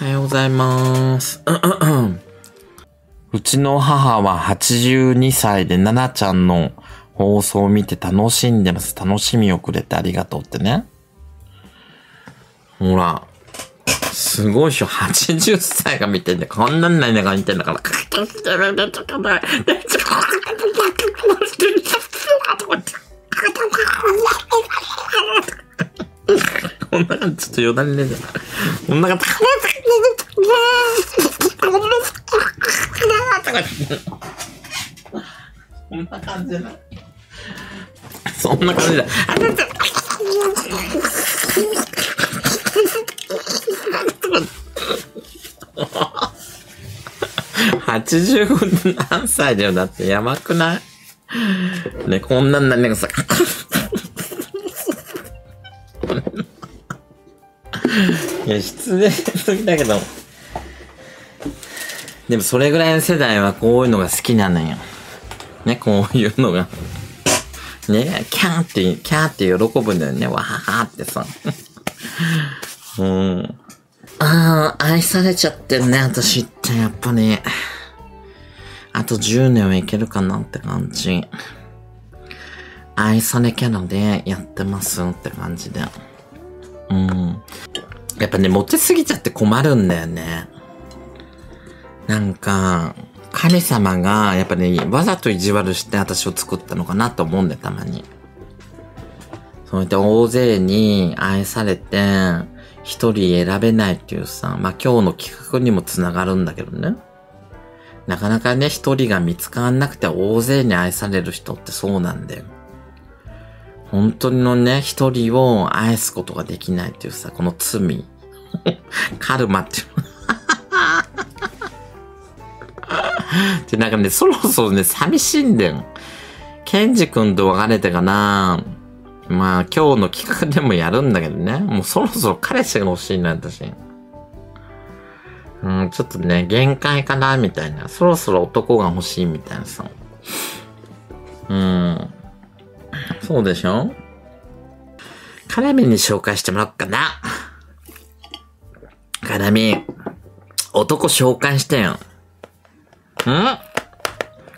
おはようございます。うちの母は82歳で、ななちゃんの放送を見て楽しんでます。楽しみをくれてありがとうってね。ほら。すごいっしょ。80歳が見てんだよ。こんなんないなが見てんだから。こんな感じ、ちょっとよだれねえじこんな感じ、こんな感じだ。そんな感じだ。85何歳だよ。だってやばくないね、こんなんなんねんさ。いや、失礼すぎだけど。でもそれぐらいの世代はこういうのが好きなのよ。ね、こういうのが。ね、キャーって、キャーって喜ぶんだよね。わーってさ。うん。ああ、愛されちゃってるね、私って、やっぱり。あと10年はいけるかなって感じ。愛されキャラでやってますって感じで。うん。やっぱね、モテすぎちゃって困るんだよね。なんか、神様が、やっぱね、わざと意地悪して私を作ったのかなと思うんだよ、たまに。そうやって大勢に愛されて、一人選べないっていうさ、まあ、今日の企画にもつながるんだけどね。なかなかね、一人が見つからなくて大勢に愛される人ってそうなんだよ。本当のね、一人を愛すことができないっていうさ、この罪。カルマっていう。で、なんかね、そろそろね、寂しいんだよ。ケンジ君と別れてかな。まあ、今日の企画でもやるんだけどね。もうそろそろ彼氏が欲しいな、私。うん、ちょっとね、限界かな、みたいな。そろそろ男が欲しい、みたいなさ。うん。そうでしょ辛麺に紹介してもらおっかな。辛麺、男紹介してよ。ん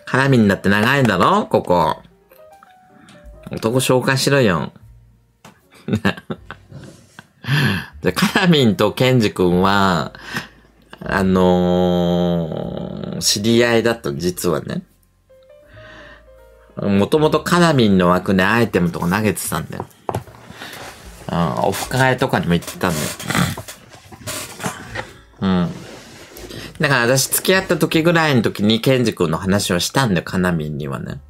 辛麺だって長いんだろここ。男紹介しろよ。じ ゃ、カラミンとケンジ君は、あのー、知り合いだと、実はね。もともとカナミンの枠でアイテムとか投げてたんだよ。うん、オフ会とかにも行ってたんだよ。うん。だから私付き合った時ぐらいの時にケンジ君の話をしたんだよ、カナミンにはね。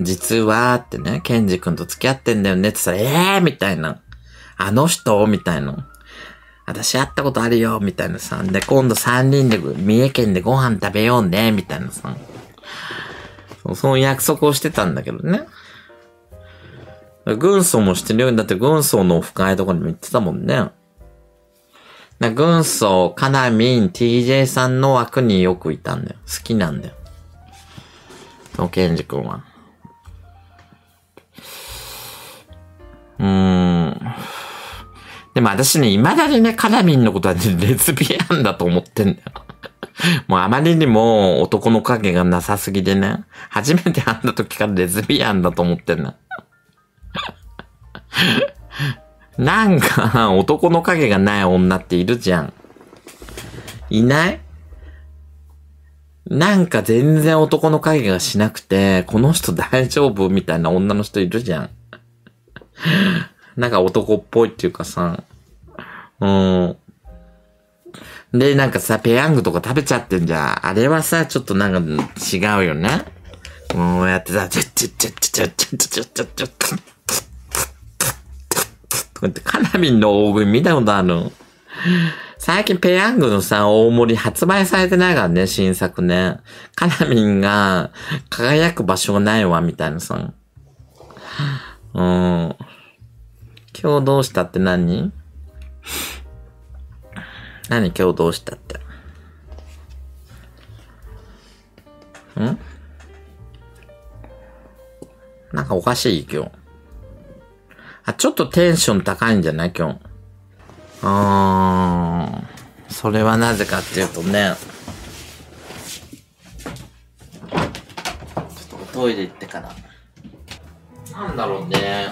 実はってね、ケンジ君と付き合ってんだよねって言ったら、えーみたいな。あの人みたいな。私会ったことあるよみたいなさ。で、今度3人で三重県でご飯食べようねみたいなさ。その約束をしてたんだけどね。軍曹もしてるように、だって軍曹のオフ会とかにも行ってたもんね。な軍曹、カナミン、TJ さんの枠によくいたんだよ。好きなんだよ。ケンジ君は。うーん。でも私ね、未だにね、カナミンのことは、ね、レズビアンだと思ってんだよ。もうあまりにも男の影がなさすぎでね、初めて会った時からレズビアンだと思ってんな。なんか、男の影がない女っているじゃん。いないなんか全然男の影がしなくて、この人大丈夫みたいな女の人いるじゃん。なんか男っぽいっていうかさ、うん、で、なんかさ、ペヤングとか食べちゃってんじゃん。あれはさ、ちょっとなんか違うよね。こうやってさ、ちょちょちょちょちょちょちょちょちょちょとかって、カナビンの大食い見たことある最近ペヤングのさ、大盛り発売されてないからね、新作ね。カナミンが輝く場所がないわ、みたいなさ。うん。今日どうしたって何何今日どうしたって。んなんかおかしい今日。あ、ちょっとテンション高いんじゃない今日。うーん。それはなぜかっていうとね。ちょっとおトイレ行ってから。なんだろうね。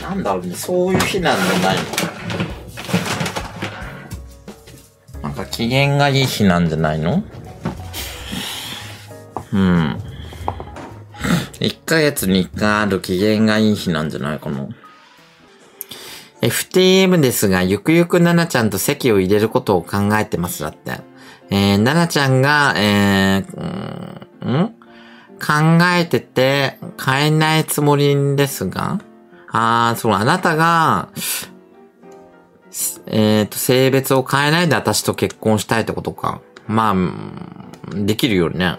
なんだろうね。そういう日なんじゃないのなんか機嫌がいい日なんじゃないのうん。1ヶ月に1回ある機嫌がいい日なんじゃないかな。FTM ですが、ゆくゆく奈々ちゃんと席を入れることを考えてますだって。えー、奈々ちゃんが、えー、ん考えてて変えないつもりですがあー、そう、あなたが、えっ、ー、と、性別を変えないで私と結婚したいってことか。まあ、できるよね。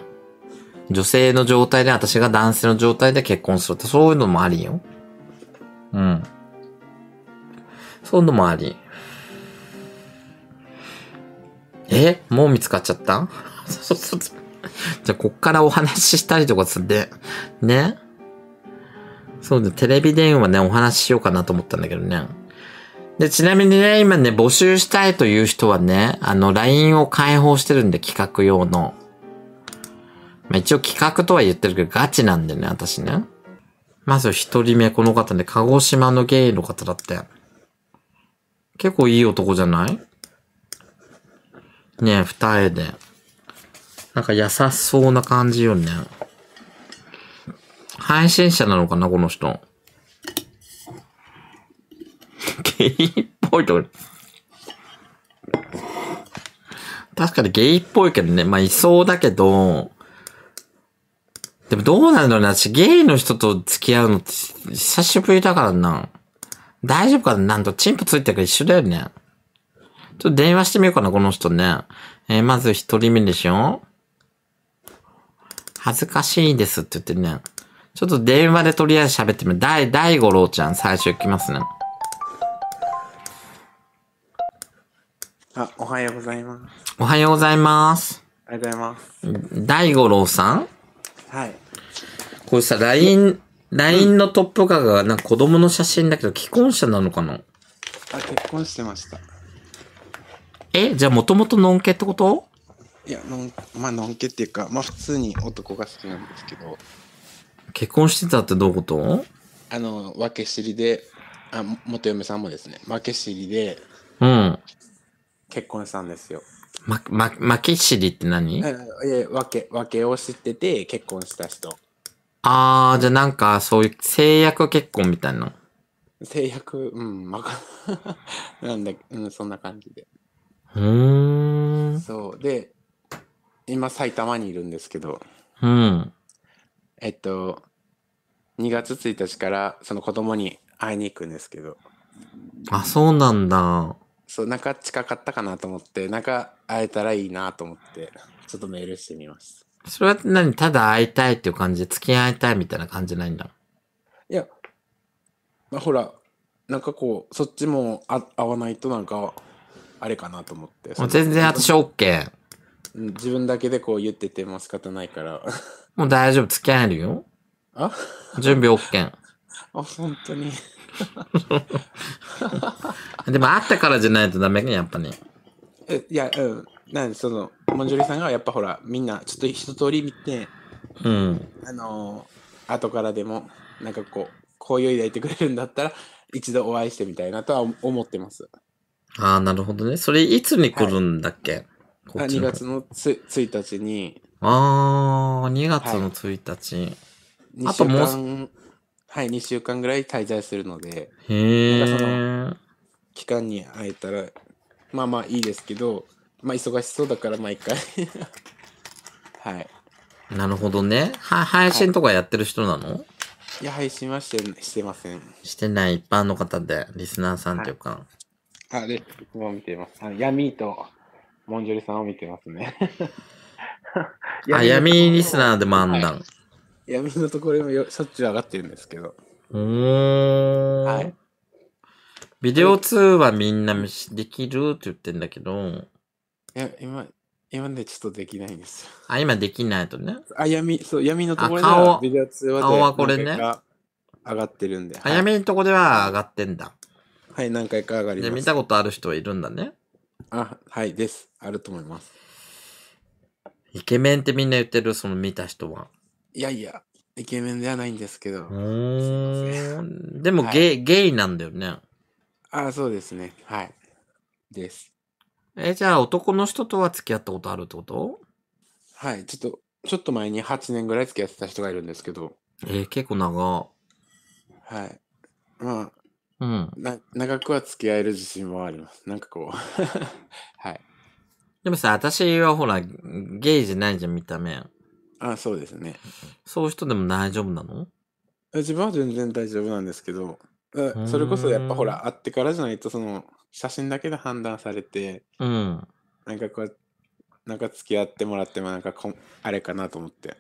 女性の状態で私が男性の状態で結婚するって、そういうのもありよ。うん。そういうのもあり。えもう見つかっちゃった じゃあ、こっからお話ししたりとかするで、ね。そうで、テレビ電話ね、お話ししようかなと思ったんだけどね。で、ちなみにね、今ね、募集したいという人はね、あの、LINE を開放してるんで、企画用の。まあ、一応企画とは言ってるけど、ガチなんでね、私ね。まず一人目、この方ね、鹿児島のゲイの方だって。結構いい男じゃないねえ、二重で。なんか優しそうな感じよね。配信者なのかな、この人。ゲイっぽいと確かにゲイっぽいけどね。まあ、いそうだけど、でもどうなんだろうな。私、ゲイの人と付き合うのって久しぶりだからな。大丈夫かななんと、チンプついてるから一緒だよね。ちょっと電話してみようかな、この人ね。えー、まず一人目でしょ恥ずかしいですって言ってね。ちょっと電話でとりあえず喋ってみる。大、大五郎ちゃん最初行きますね。あ、おはようございます。おはようございます。おはようございます。大五郎さんはい。これさ、LINE、LINE のトップ画がなんか子供の写真だけど既婚者なのかなあ、結婚してました。え、じゃあもともとのんけってこといや、のん、まあのんけっていうか、まあ普通に男が好きなんですけど。結婚してたってどういうことあの、分け知りで、あ、元嫁さんもですね、分け知りで、うん。結婚したんですよ。ま、ま、負け知りって何いや、わけ、わけを知ってて結婚した人。あー、じゃあなんかそういう制約結婚みたいな。制約、うん、まか なんだ、うん、そんな感じで。うーん。そう。で、今埼玉にいるんですけど。うん。えっと、2月1日からその子供に会いに行くんですけど。あ、そうなんだ。そう、中近かったかなと思って、中会えたらいいなと思って、ちょっとメールしてみます。それは何ただ会いたいっていう感じで、付き合いたいみたいな感じないんだいや、まあ、ほら、なんかこう、そっちもあ会わないとなんか、あれかなと思って。もう全然私 OK。自分だけでこう言ってても仕方ないから。もう大丈夫、付き合えるよ。あ準備 OK。あ、本当に。でもあったからじゃないとダメかやっぱね。いや、うん。なんその、モンジョリさんがやっぱほら、みんなちょっと一通り見て、うん。あのー、後からでも、なんかこう、いう抱いてくれるんだったら、一度お会いしてみたいなとは思ってます。ああ、なるほどね。それいつに来るんだっけ、はい、?2 月のつ1日に。ああ、2月の1日。はい、あともう、はい、2週間ぐらい滞在するので、へなんかその期間に会えたら、まあまあいいですけど、まあ忙しそうだから毎回。はい。なるほどね。は、配信とかやってる人なのいや、配信はしてしてません。してない一般の方で、リスナーさんというか。あ、で、僕も見てます。あ闇とモンジョルさんを見てますね。あ、闇リスナーでもあんだ。はい闇のところにもしょっちゅう上がってるんですけど。うーん。はい。ビデオ通話みんなできるって言ってんだけど。いや、今、今ね、ちょっとできないんですよ。あ、今できないとね。あ、闇、そう、闇のところはビデオ通話顔はこれね。上がってるんで。早めのとこでは上がってんだ。はい、何回か上がります。見たことある人はいるんだね。あ、はい、です。あると思います。イケメンってみんな言ってる、その見た人は。いやいや、イケメンではないんですけど。でもゲイ、ゲイなんだよね。ああ、そうですね。はい。です。え、じゃあ男の人とは付き合ったことあるってことはい。ちょっと、ちょっと前に8年ぐらい付き合ってた人がいるんですけど。えー、結構長。はい。まあ、うん。な、長くは付き合える自信はあります。なんかこう はい。でもさ、私はほら、ゲイじゃないじゃん、見た目。あそうですね。そういう人でも大丈夫なの自分は全然大丈夫なんですけど、それこそやっぱほら、会ってからじゃないと、その、写真だけで判断されて、うん。なんかこう、なんか付き合ってもらっても、なんかこ、あれかなと思って。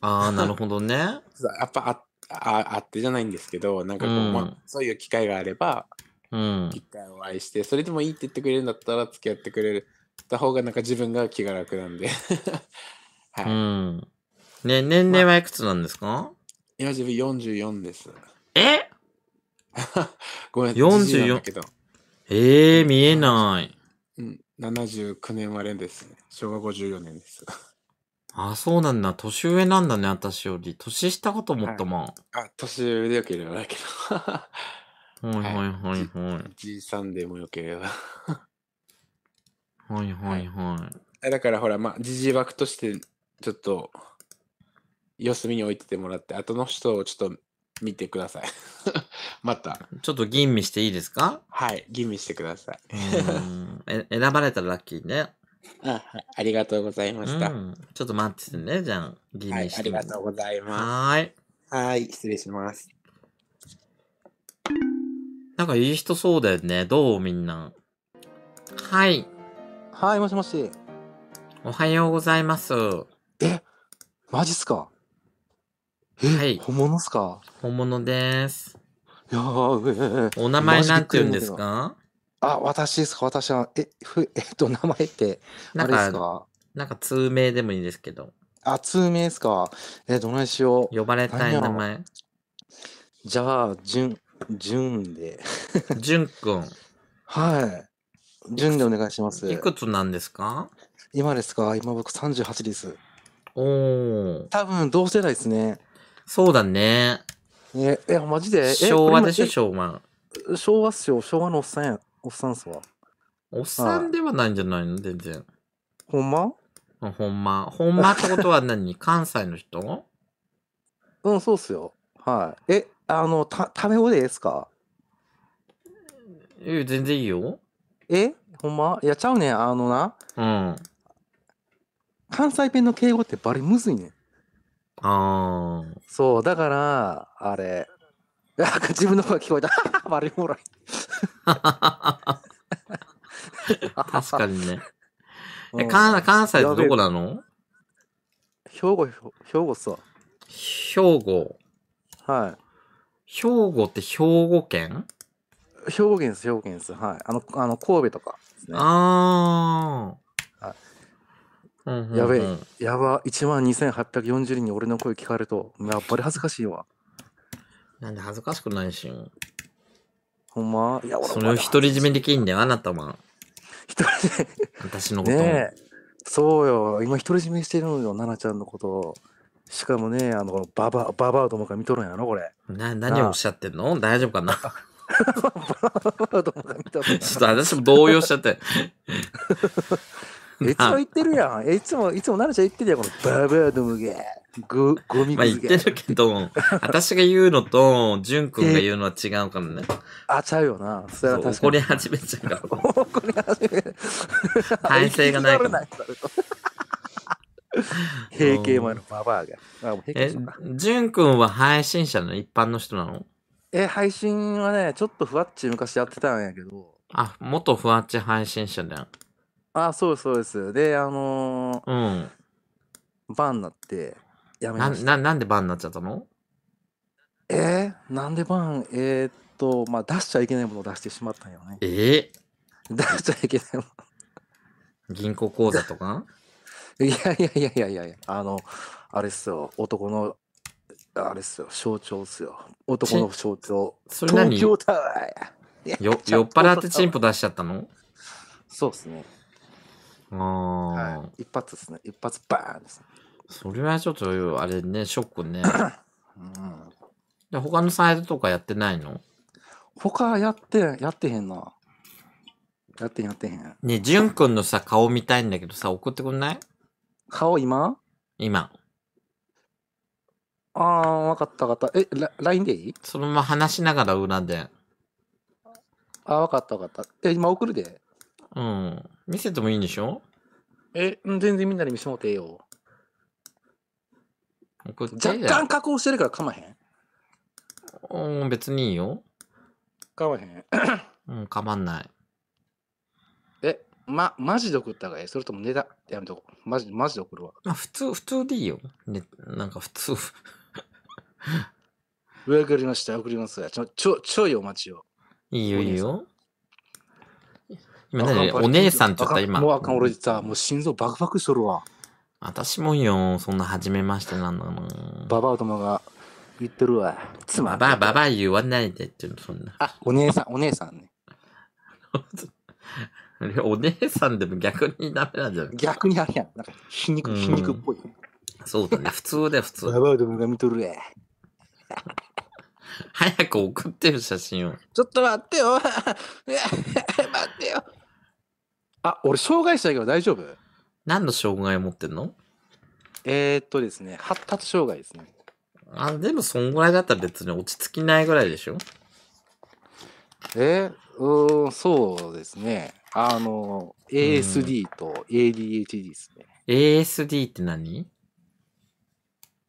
ああ、なるほどね。やっぱあ、ああってじゃないんですけど、なんかこう、うん、まあ、そういう機会があれば、うん。一回お会いして、それでもいいって言ってくれるんだったら、付き合ってくれる。た方がなんか自分が気が楽なんで はい。うん。ね、年齢はいくつなんですか、まあ、今自分44です。え ごめん、44。ええー、見えない。うん、79年生まれですね。昭和54年です。あ、そうなんだ。年上なんだね、私より。年下かと思ったもん。はい、あ、年上でよければだけど。はいはいはいはい。じいさんでもよければ。はいはいはい。はい、だからほら、まあ、じじ枠としてちょっと、様子見に置いててもらって、後の人をちょっと見てください。また。ちょっと吟味していいですかはい、吟味してください。え 選ばれたらラッキーね。あはい、ありがとうございました。うんちょっと待っててね、じゃん。吟味しあてりがとうございまはい。はい、失礼します。なんかいい人そうだよね。どうみんな。はい。はい、もしもし。おはようございます。えマジっすかえ、はい、本物っすか本物です。いやお名前なんて言うんですかあ、私ですか私は、え、ふえっと、名前って、あれですかなんか通名でもいいですけど。あ、通名ですかえ、どないしよう。呼ばれたい名前。じゃあ、じゅん、じゅんで。じゅんくん。はい。じゅんでお願いします。いくつなんですか今ですか今僕38です。お多分同世代ですね。そうだね。え、え、マジで昭和でしょ、昭和。昭和っすよ。昭和のおっさんや。おっさんっすわ。おっさんではないんじゃないの全然。ほんまほんま。ほんまってことは何 関西の人うん、そうっすよ。はい。え、あの、た、食べ終ですかえ、全然いいよ。えほんまいや、ちゃうねん。あのな、うん。関西弁の敬語ってバリむずいねん。ああ。そう、だから、あれ、なんか自分の声聞こえた。バリもらい。確かにね。え、ん、関西どこなの兵庫、兵庫さ。兵庫。はい。兵庫って兵庫県兵庫県です、兵庫県です。はい。あの、あの神戸とかですね。ああ。うんうやべうえん。やば1万2840人に俺の声聞かれるとやっぱり恥ずかしいわなんで恥ずかしくないしん。ほんまいや俺それを独り占めできんだよ、あなたは。一人私のことねそうよ今独り占めしてるのよ奈々ちゃんのことを。しかもねあのババアババアどもが見とるんやろこれな、何をおっしゃってんの大丈夫かな ババアどもが見とるんやちょっと私も動揺しちゃって。いつも言ってるやん。いつも、いつも奈々ちゃん言ってるやん。このババアどもが、ご、ゴミまあ言ってるけど、私が言うのと、淳君が言うのは違うからね。あ、ちゃうよな。それは確かに。怒り始めちゃうから。怒り始める。反省がないから。平形前のババアが。え、淳君は配信者の一般の人なのえ、配信はね、ちょっとふわっち昔やってたんやけど。あ、元ふわっち配信者だよ。あ、そうですそうです。で、あのうん。バンになって、やめなましな、た。なんでバンになっちゃったのえー、なんでバン、えーっと、まあ、出しちゃいけないものを出してしまったんよね。え出しちゃいけないもの。銀行口座とかいや いやいやいやいやいや、あの、あれっすよ、男の、あれっすよ、象徴っすよ。男の象徴。それ東何京よ、タワーや。酔っ払ってチンポ出しちゃったのそうっすね。ああ、はい。一発ですね。一発バーンです、ね。それはちょっと、あれね、ショックね。うんで、他のサイトとかやってないの他やって、やってへんな。やってへん、やってへん。ねえ、じゅんくんのさ、顔見たいんだけどさ、送ってくんない顔今今。ああ、わかったわかった。え、LINE でいいそのまま話しながら裏で。ああ、わかったわかった。え、今送るで。うん。見せてもいいんでしょえ、全然みんなに見せもてえよ。若干加工してるからかまへん。うん、別にいいよ。かまへん。うん、かまんない。え、ま、マジで送ったがええそれともネタやめとこう。マジ、マジで送るわ。まあ、普通、普通でいいよ。ね、なんか普通。わ かりました。送りますが。ちょ、ちょ、ちょいお待ちを。いいよ、いいよ。今お姉さんとかっ今。もうあかん、俺実は、もう心臓バクバクしとるわ。私もよ、そんな初めましてなんだもん。ババアどもが言ってるわ。つまババババア言わないでって言うの、そんな。あ、お姉さん、お姉さんね。お姉さんでも逆にダメなんじゃない逆にあれやん。なんか皮肉、皮肉っぽい、そうだね。普通だよ、普通。ババアが見とるわ。早く送ってる写真を。ちょっと待ってよ。待ってよ。あ、俺、障害者だけど大丈夫何の障害持ってんのえー、っとですね、発達障害ですね。あ、でもそんぐらいだったら別に落ち着きないぐらいでしょえー、うん、そうですね。あの、ASD と ADHD ですね。ASD って何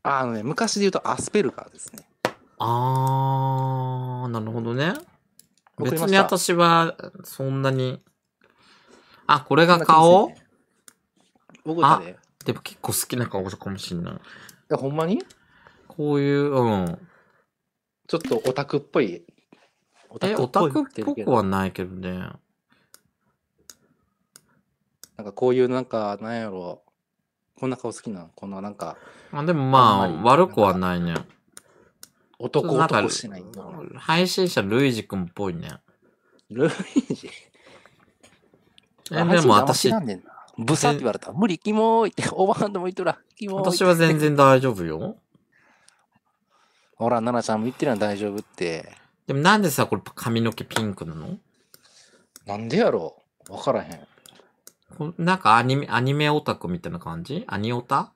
あのね、昔で言うとアスペルガーですね。あー、なるほどね。別に私はそんなにあ、これが顔、僕だね。でも結構好きな顔かもしんない。いや、ほんまにこういう、うん。ちょっとオタクっぽい。オタクっぽオタクっぽくはないけどね。なんかこういうなんか、なんやろう。こんな顔好きなのこのなんか。あでもまあ、悪くはないね。男男しない配信者ルイジ君っぽいね。ルイジでも私、ブサって言われた。無理、キモーいって、オーバーハンドも言っとら。キモー私は全然大丈夫よ。ほら、奈々ちゃんも言ってるの大丈夫って。でもなんでさ、これ髪の毛ピンクなのなんでやろうわからへん。なんかアニメ、アニメオタクみたいな感じアニオタ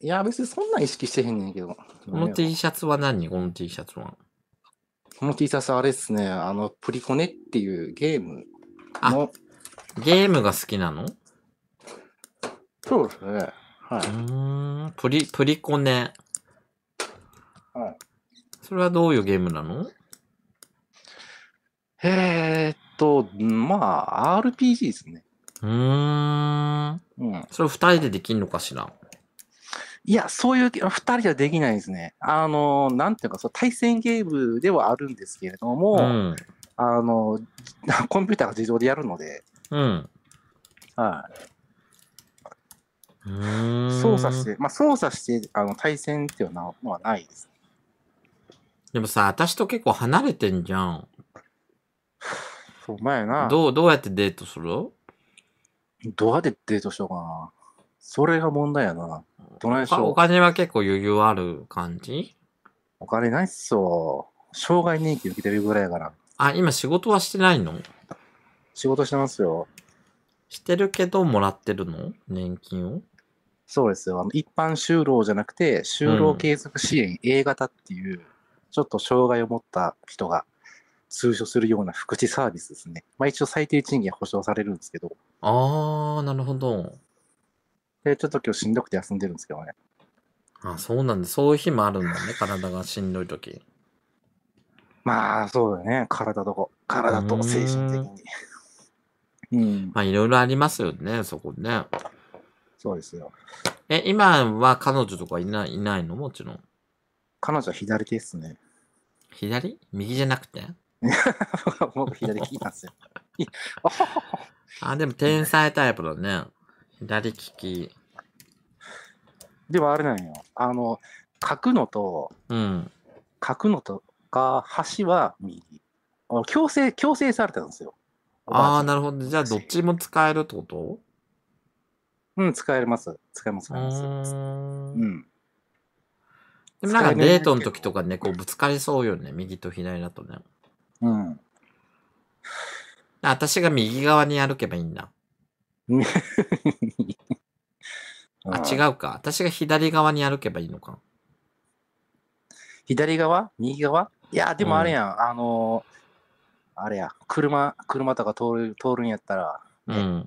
いや、別にそんな意識してへんねんけど。この T シャツは何この T シャツは。この T シャツあれっすね、あの、プリコネっていうゲームのゲームが好きなのそうですね。はい。うん、プリ、プリコネ。はい。それはどういうゲームなのえー、っと、まあ、RPG ですね。うん。うん。それ二人でできんのかしらいや、そういう、二人じゃできないですね。あの、なんていうか、そう対戦ゲームではあるんですけれども、うん、あの、コンピューターが自動でやるので、うん。はい。操作して、まあ、操作してあの対戦っていうのはないです、でもさ、私と結構離れてんじゃん。そう、前な。どう、どうやってデートするどうやってデートしようかな。それが問題やな。どないしよう。お金は結構余裕ある感じお金ないっすよ。障害年金受けてるぐらいやから。あ、今仕事はしてないの仕事してますよ。してるけど、もらってるの年金をそうですよ。あの一般就労じゃなくて、就労継続支援 A 型っていう、ちょっと障害を持った人が通所するような福祉サービスですね。まあ一応最低賃金は保障されるんですけど。あー、なるほど。で、ちょっと今日しんどくて休んでるんですけどね。あ、そうなんだ。そういう日もあるんだね。体がしんどい時。まあ、そうだね。体とこ、体と精神的に。まあいろいろありますよね、そこね。そうですよ。え、今は彼女とかいないいないのもちろん。彼女は左手ですね。左右じゃなくて 僕左利きなんですよ。あ、でも天才タイプだね。左利き。でもあれなんよ。あの、書くのと、うん、書くのとか、橋は右。強制、強制されたんですよ。ああ、なるほど。じゃあ、どっちも使えるってことうん、使えます。使えます、使えます。うん。でもなんかデートの時とかね、こうぶつかりそうよね。右と左だとね。うん。私が右側に歩けばいいんだ。あ、違うか。私が左側に歩けばいいのか。左側右側いや、でもあれやん。うん、あのーあれや、車、車とか通る通るんやったら、ね、うん、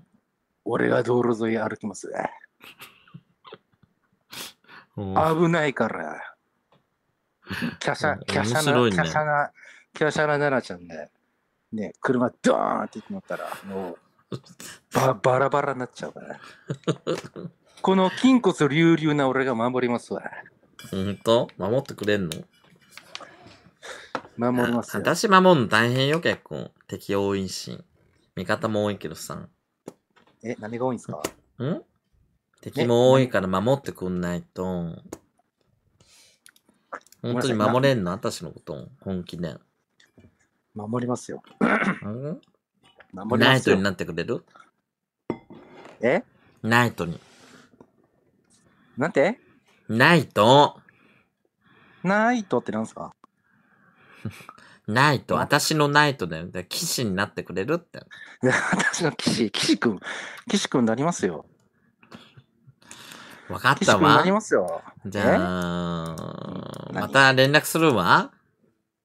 俺が道路沿い歩きます。危ないから。キャシャな、華ャな、華奢な奈々ちゃんで、ね、車ドーンって行っったら、もう、ば、バラバラになっちゃうから。この筋骨隆々な俺が守りますわ。うんと守ってくれんの守りますよ。私守るの大変よ、結構。敵多いし。味方も多いけどさ。え、何が多いんすかん敵も多いから守ってくんないと。本当に守れんの私のこと本気で。守りますよ。んナイトに。なってくれるえナイトに。なんてナイトナイトってなんすかナイト、私のナイトだよ。騎士になってくれるって。私の騎士、騎士くん、騎士くんになりますよ。分かったわ。なりますよ。じゃあ、また連絡するわ。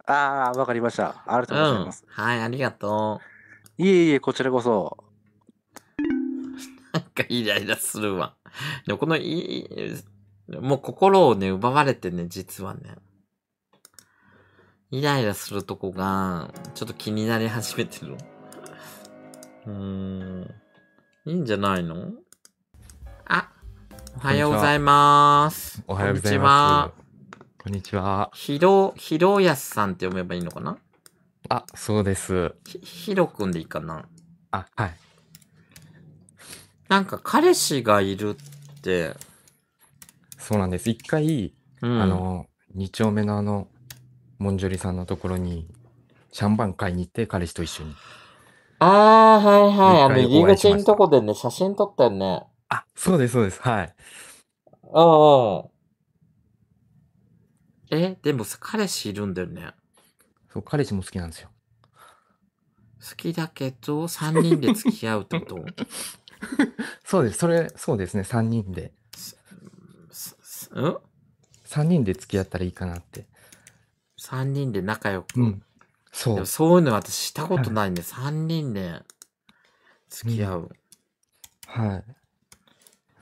ああ、わかりました。ありがとうございます、うん。はい、ありがとう。いえいえ、こちらこそ。なんかイライラするわ。でもこのい、もう心をね、奪われてね、実はね。イライラするとこが、ちょっと気になり始めてる。うーん。いいんじゃないのあ、おはようございます。おはようございます。こんにちは。ひろ、ひろやすさんって読めばいいのかなあ、そうです。ひ、ひろくんでいいかなあ、はい。なんか彼氏がいるって。そうなんです。一回、うん、あの、二丁目のあの、モンジョリさんのところに、シャンパン買いに行って、彼氏と一緒に。ああ、はいはい。あの、入り口のとこでね、写真撮ったよね。あ、そうです、そうです。はい。ああ。え、でもさ、彼氏いるんだよね。そう、彼氏も好きなんですよ。好きだけど、3人で付き合うってこと そうです。それ、そうですね。3人で。ん ?3 人で付き合ったらいいかなって。3人で仲良く。うん、そう。そういうの私したことないんで、はい、3人で付き合う。うん、はい。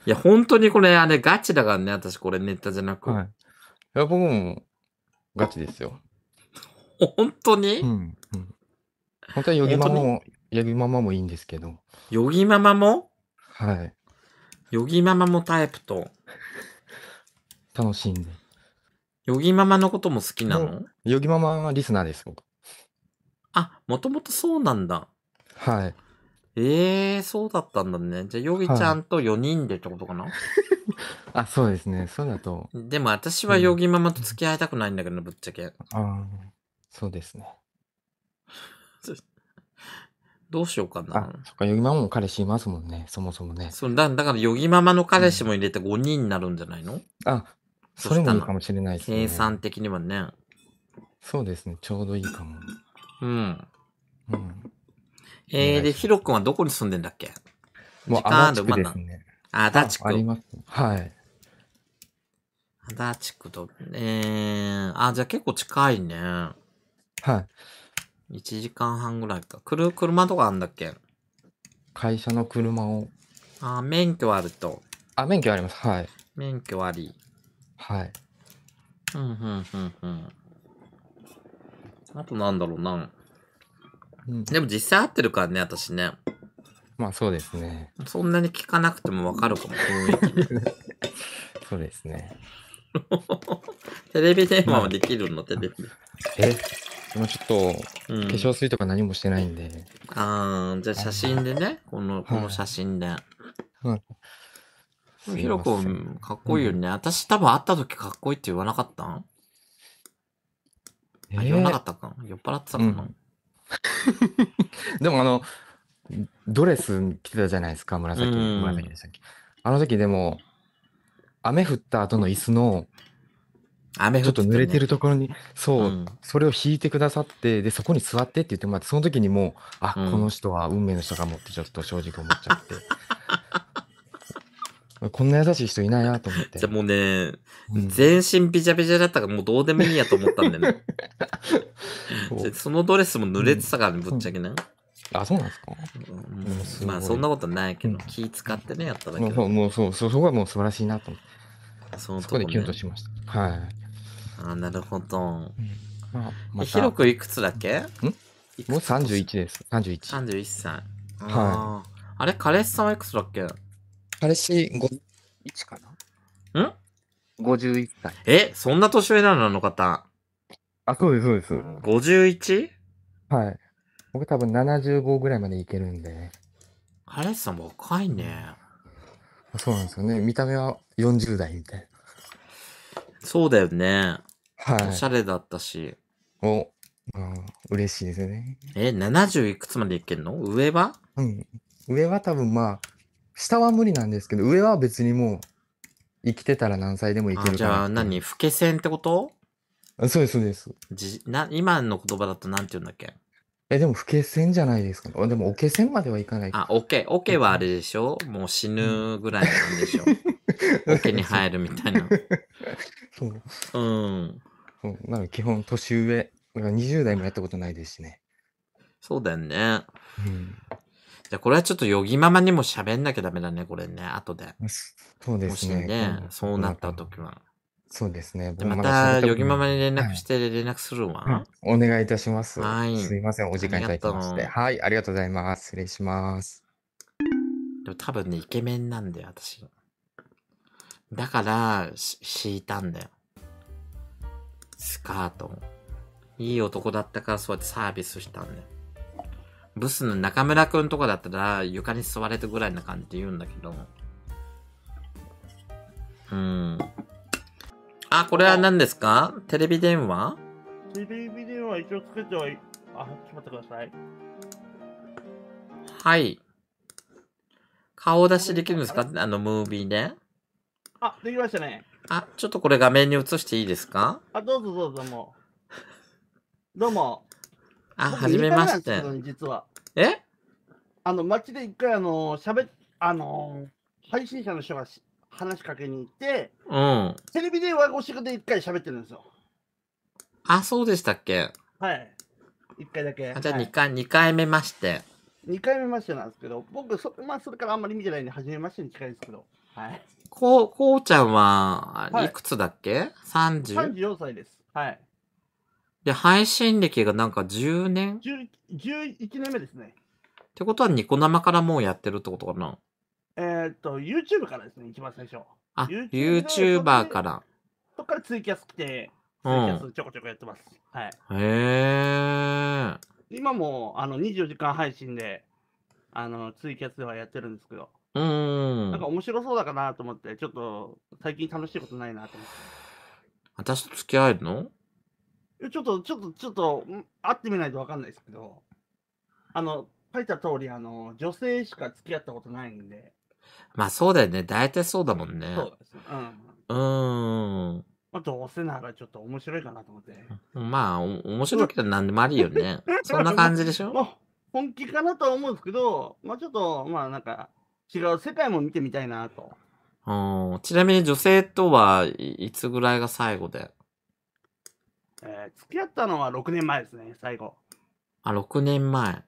いや、本当にこれ、あれガチだからね、私これネタじゃなく。はい。いや、僕もガチですよ。本当にうん。本当はヨギママも、ヨギママもいいんですけど。ヨギママもはい。ヨギママもタイプと。楽しんで。ヨギママのことも好きなのヨギママはリスナーです、僕。あ、もともとそうなんだ。はい。ええー、そうだったんだね。じゃあ、ヨギちゃんと4人でってことかな、はい、あ、そうですね。そうだと。でも私はヨギママと付き合いたくないんだけど、ぶっちゃけ。ああ、そうですね。どうしようかな。あ、そっか、ヨギママも彼氏いますもんね、そもそもね。そうだだから、ヨギママの彼氏も入れて5人になるんじゃないの、うん、あ、それもいいかもしれないですね。計算的にはね。そうですね。ちょうどいいかも。うん。うん、えー、で、ヒロ君はどこに住んでんだっけもう、あだですね。あ立区。く。あります。はい。と、えー、あ、じゃあ結構近いね。はい。1時間半ぐらいか。くる、車とかあんだっけ会社の車を。あ、免許あると。あ、免許あります。はい。免許あり。はい。うん、うん、うん、うん。あとなんだろうな。うん、でも実際合ってるからね、私ね。まあそうですね。そんなに聞かなくてもわかるかも、雰囲気 そうですね。テレビ電話はできるの、テレビ。えうちょっと、化粧水とか何もしてないんで。うん、ああ、じゃあ写真でね、この、この写真で。はい、ヒロ君、かっこいいよね。うん、私多分会った時かっこいいって言わなかったん、えー、言わなかったか酔っ払ってたかな、うん、でもあの、ドレス着てたじゃないですか、紫。紫でしたっけ。あの時でも、雨降った後の椅子の、ちょっと濡れてるところに、そう、うん、それを引いてくださって、で、そこに座ってって言ってもらって、その時にもう、あ、この人は運命の人かもってちょっと正直思っちゃって。こんな優しい人いないなと思って。じゃもうね、うん、全身ビチャビチャだったからもうどうでもいいやと思ったんだよね。そのドレスも濡れてたからね、ぶっちゃけな。あ、そうなんですか、うん、すまあそんなことないけど、気使ってね、やっただけ、もうもうそう、そこはもう素晴らしいなと思って。そこ、ね、そこでキュンとしました。はい。あ、なるほど。まあ、ま広くいくつだっけんもう31です。31。31歳。はい。あれ、彼氏さんはいくつだっけ彼氏51かなん51歳。え、そんな年上なのあの方。あ、そうです、そうです。51? はい。僕多分75ぐらいまでいけるんで。彼氏さんも若いね。そうなんですよね。見た目は40代みたいな。そうだよね。はい。おしゃれだったし。お、うん、嬉しいですね。え、70いくつまでいけるの上はうん。上は多分まあ、下は無理なんですけど、上は別にもう、生きてたら何歳でもいけるかな。じゃあ何、老け線ってことそうです、そうです。じな今の言葉だと何て言うんだっけえ、でも、老け線じゃないですか、ね。でも、おけ線まではいかない。あ、おけ。おけはあれでしょもう死ぬぐらいなんでしょ。おけに入るみたいな。そう。うん。そうなの基本、年上。20代もやったことないですしね。そうだよね。うん、ゃこれはちょっとヨギママにも喋んなきゃダメだね、これね、後で。そうですね。ね、そうなった時は。そうですね。また、ヨギママに連絡して連絡するわ。お願いいたします。はい。すいません、お時間いただきまして。はい、ありがとうございます。失礼します。でも多分ね、イケメンなんだよ、私。だから、敷いたんだよ。スカートいい男だったから、そうやってサービスしたんだよ。ブスの中村くんとかだったら床に座れてぐらいな感じで言うんだけど。うん。あ、これは何ですかテレビ電話テレビ電話一応つけてはい、あ、ちょっと待ってください。はい。顔出しできるんですかあの、ムービーで。あ、できましたね。あ、ちょっとこれ画面に映していいですかあ、どうぞどうぞ、もう。どうも。あ、はじめまして。実は。えあの、街で一回、あの、しゃべ、あの、配信者の人が話しかけに行って、うん。テレビで話越しで一回喋ってるんですよ。あ、そうでしたっけはい。一回だけ。あじゃあ2回、二、はい、回目まして。二回目ましてなんですけど、僕そ、まあ、それからあんまり見てないんで、初めましてに近いですけど。はい。こう、こうちゃんは、いくつだっけ、はい、3 3 4歳です。はい。で、配信歴がなんか10年1 1年目ですね。ってことはニコ生からもうやってるってことかなえー、っと、YouTube からですね、一番最初。あ、YouTuber から。そっからツイキャス来て、ツイキャスちょこちょこやってます。はい。へえ。今もあの24時間配信で、あの、ツイキャスではやってるんですけど。うん。なんか面白そうだかなと思って、ちょっと最近楽しいことないなと思って。私と付き合えるのちょっと、ちょっと、ちょっと、会ってみないと分かんないですけど、あの、書いた通り、あの、女性しか付き合ったことないんで。まあそうだよね。大体そうだもんね。そうです。うん。うん。まあ、どうせならちょっと面白いかなと思って。まあ、面白いけど何でもありよね。そんな感じでしょ、まあ、本気かなとは思うんですけど、まあちょっと、まあなんか、違う世界も見てみたいなと。うん。ちなみに女性とはいつぐらいが最後でえー、付き合ったのは6年前ですね、最後。あ、6年前。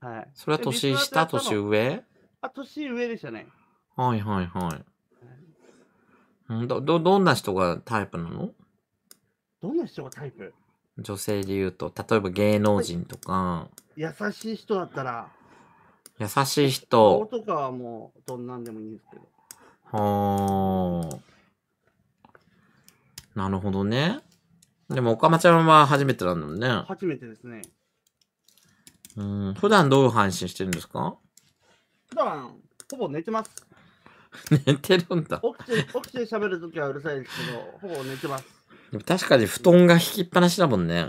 はい。それは年下、年上あ、年上でしたね。はいはいはい。はい、ど、ど、どんな人がタイプなのどんな人がタイプ女性で言うと、例えば芸能人とか。優しい人だったら。優しい人。顔とかはもう、どんなんでもいいんですけど。はあ。なるほどね。でも、おかまちゃんは初めてなんだもんね。初めてですね。うん。普段どう配信してるんですか普段、ほぼ寝てます。寝てるんだ。起きて、起きて喋るときはうるさいですけど、ほぼ寝てます。でも確かに布団が引きっぱなしだもんね。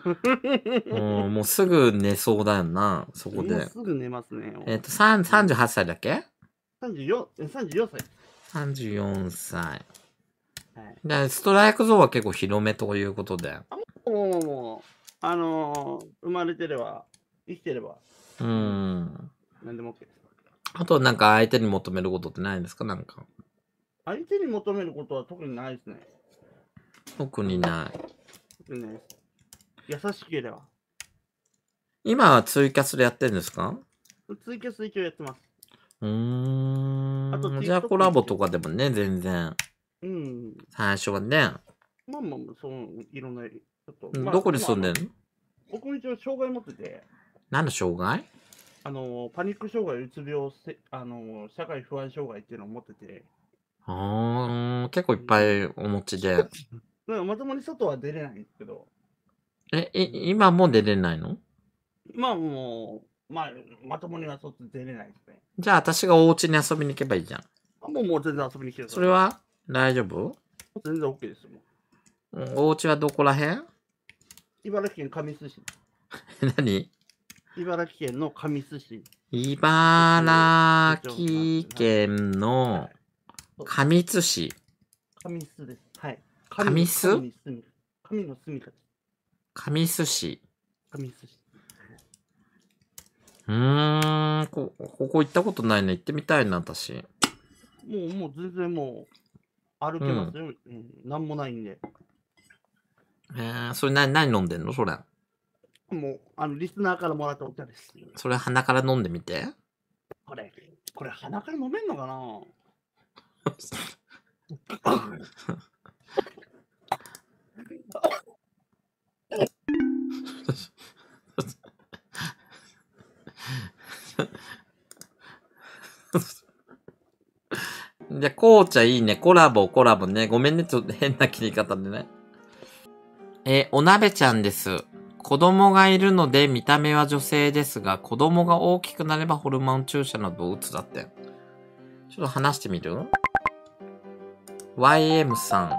うん、もうすぐ寝そうだよな、そこで。すぐ寝ますね。えっ、ー、と、38歳だっけ ?34、34歳。34歳。はい、ストライクゾーンは結構広めということで。もうもう、あのー、生まれてれば、生きてれば。うん。何でも OK です。あとなんか相手に求めることってないんですかなんか。相手に求めることは特にないですね。特にない。特にないです。優しければ。今はツイキャスでやってるんですかツイキャス一応やってます。うん。あとじゃあコラボとかでもね、全然。最初はね。まあまあ、その、いろんな、ちょっと。まあどこに住んでんの僕も一応障害持ってて、何の障害あの、パニック障害、うつ病、せあの、社会不安障害っていうのを持ってて、ああ、結構いっぱいお持ちで。うん、まともに外は出れないんですけど、え、い今もう出れないのまあもう、まあ、まともには外出れないですね。じゃあ私がお家に遊びに行けばいいじゃん。あもうもう全然遊びに来てる。それは大丈夫全然 OK ですよ。うん、お家はどこらへん茨城県神栖市。何茨城県の神栖市。茨城県の神栖市。神栖です。はい。神栖神の住みかです。神栖市。神栖市。うーんこ、ここ行ったことないね。行ってみたいな、私。もう、もう全然もう、歩けますよ。うん、なんもないんで。えー、それ何、何飲んでんのそれ。もう、あの、リスナーからもらったお茶です。それ鼻から飲んでみて。これ、これ鼻から飲めんのかな じゃ、紅茶いいね。コラボ、コラボね。ごめんね。ちょっと変な切り方でね。えお鍋ちゃんです。子供がいるので見た目は女性ですが、子供が大きくなればホルモン注射など物打つだって。ちょっと話してみる ?YM さん。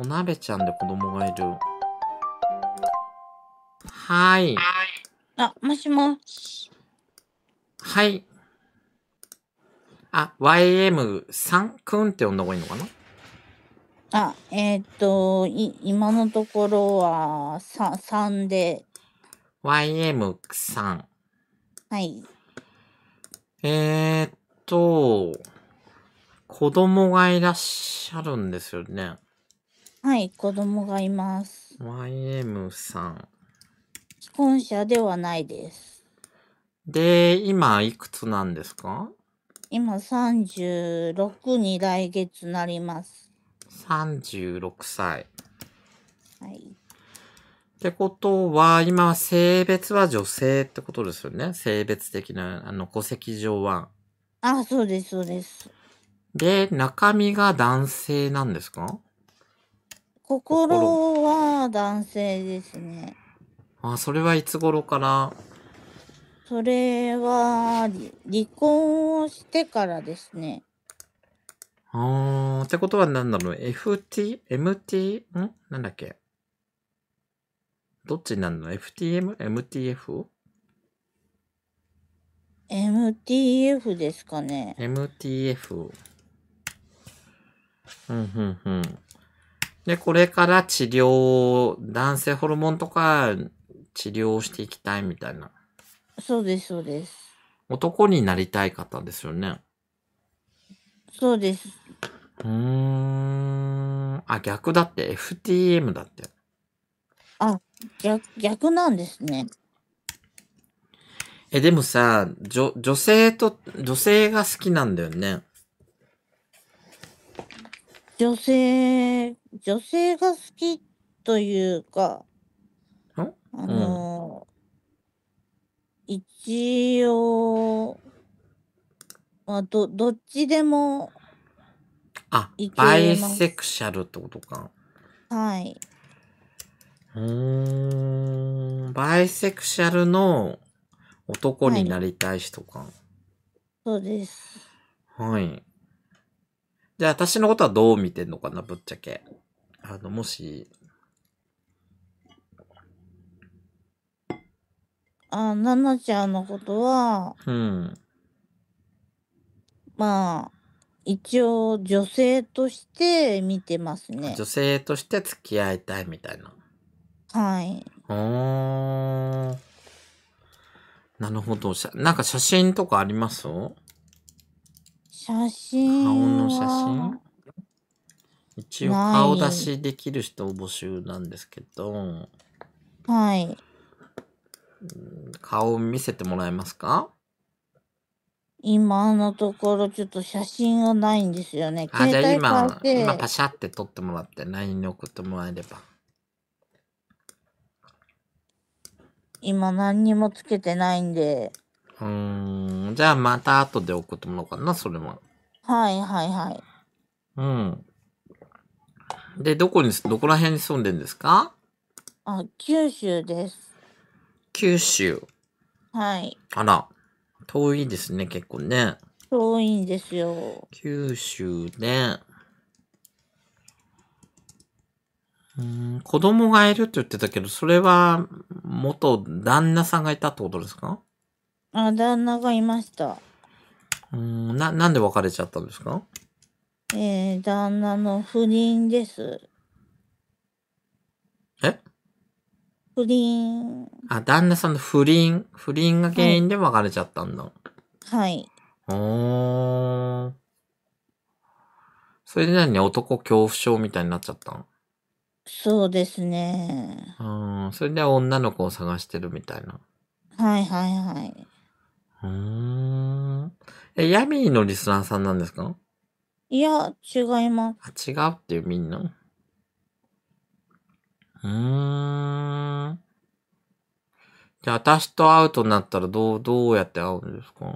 お鍋ちゃんで子供がいる。はーい。あ、もしもし。はい。あ、YM3 くんって呼んだ方がいいのかなあ、えー、っと、い、今のところは、さ、3で。YM3。はい。えー、っと、子供がいらっしゃるんですよね。はい、子供がいます。YM さん。既婚者ではないです。で、今いくつなんですか今36に来月なります。36歳。はい。ってことは、今性別は女性ってことですよね。性別的な、あの、戸籍上は。あ、そうです、そうです。で、中身が男性なんですか心は男性ですね。あ、それはいつ頃からそれは、離婚をしてからですね。あー、ってことはなんだろう ?FT? MT? んなんだっけどっちになるの ?FTM? MTF? MTF ですかね。MTF。うんうんうん。で、これから治療、男性ホルモンとか治療していきたいみたいな。そうです、そうです。男になりたい方ですよね。そうです。うーん。あ、逆だって。FTM だって。あ、逆、逆なんですね。え、でもさ、女、女性と、女性が好きなんだよね。女性、女性が好きというか、あの、ん一応、あど、どっちでも、あ、バイセクシャルってことか。はい。うん、バイセクシャルの男になりたい人か。はい、そうです。はい。じゃあ、私のことはどう見てんのかな、ぶっちゃけ。あの、もし、あ、ななちゃんのことは、うん。まあ、一応女性として見てますね。女性として付き合いたいみたいな。はい。おなるほど。しゃなんか写真とかあります写真は。の写真一応顔出しできる人を募集なんですけど、はい。顔を見せてもらえますか今のところちょっと写真がないんですよね。あ、じゃあ今、今パシャって撮ってもらって LINE に送ってもらえれば。今何にもつけてないんで。うん、じゃあまた後で送ってもらおうかな、それも。はいはいはい。うん。で、どこに、どこら辺に住んでんですかあ、九州です。九州。はい。あら、遠いですね、結構ね。遠いんですよ。九州ね。うん、子供がいるって言ってたけど、それは元旦那さんがいたってことですかあ、旦那がいました。うん、な、なんで別れちゃったんですかえー、旦那の不倫です。不倫。あ、旦那さんの不倫。不倫が原因で別れちゃったんだ。はい。はい、おー。それで何男恐怖症みたいになっちゃったのそうですね。うん。それで女の子を探してるみたいな。はいはいはい。うん。え、ヤミーのリスナーさんなんですかいや、違います。あ、違うっていうみんな。うーん。じゃあ、私と会うとなったら、どう、どうやって会うんですか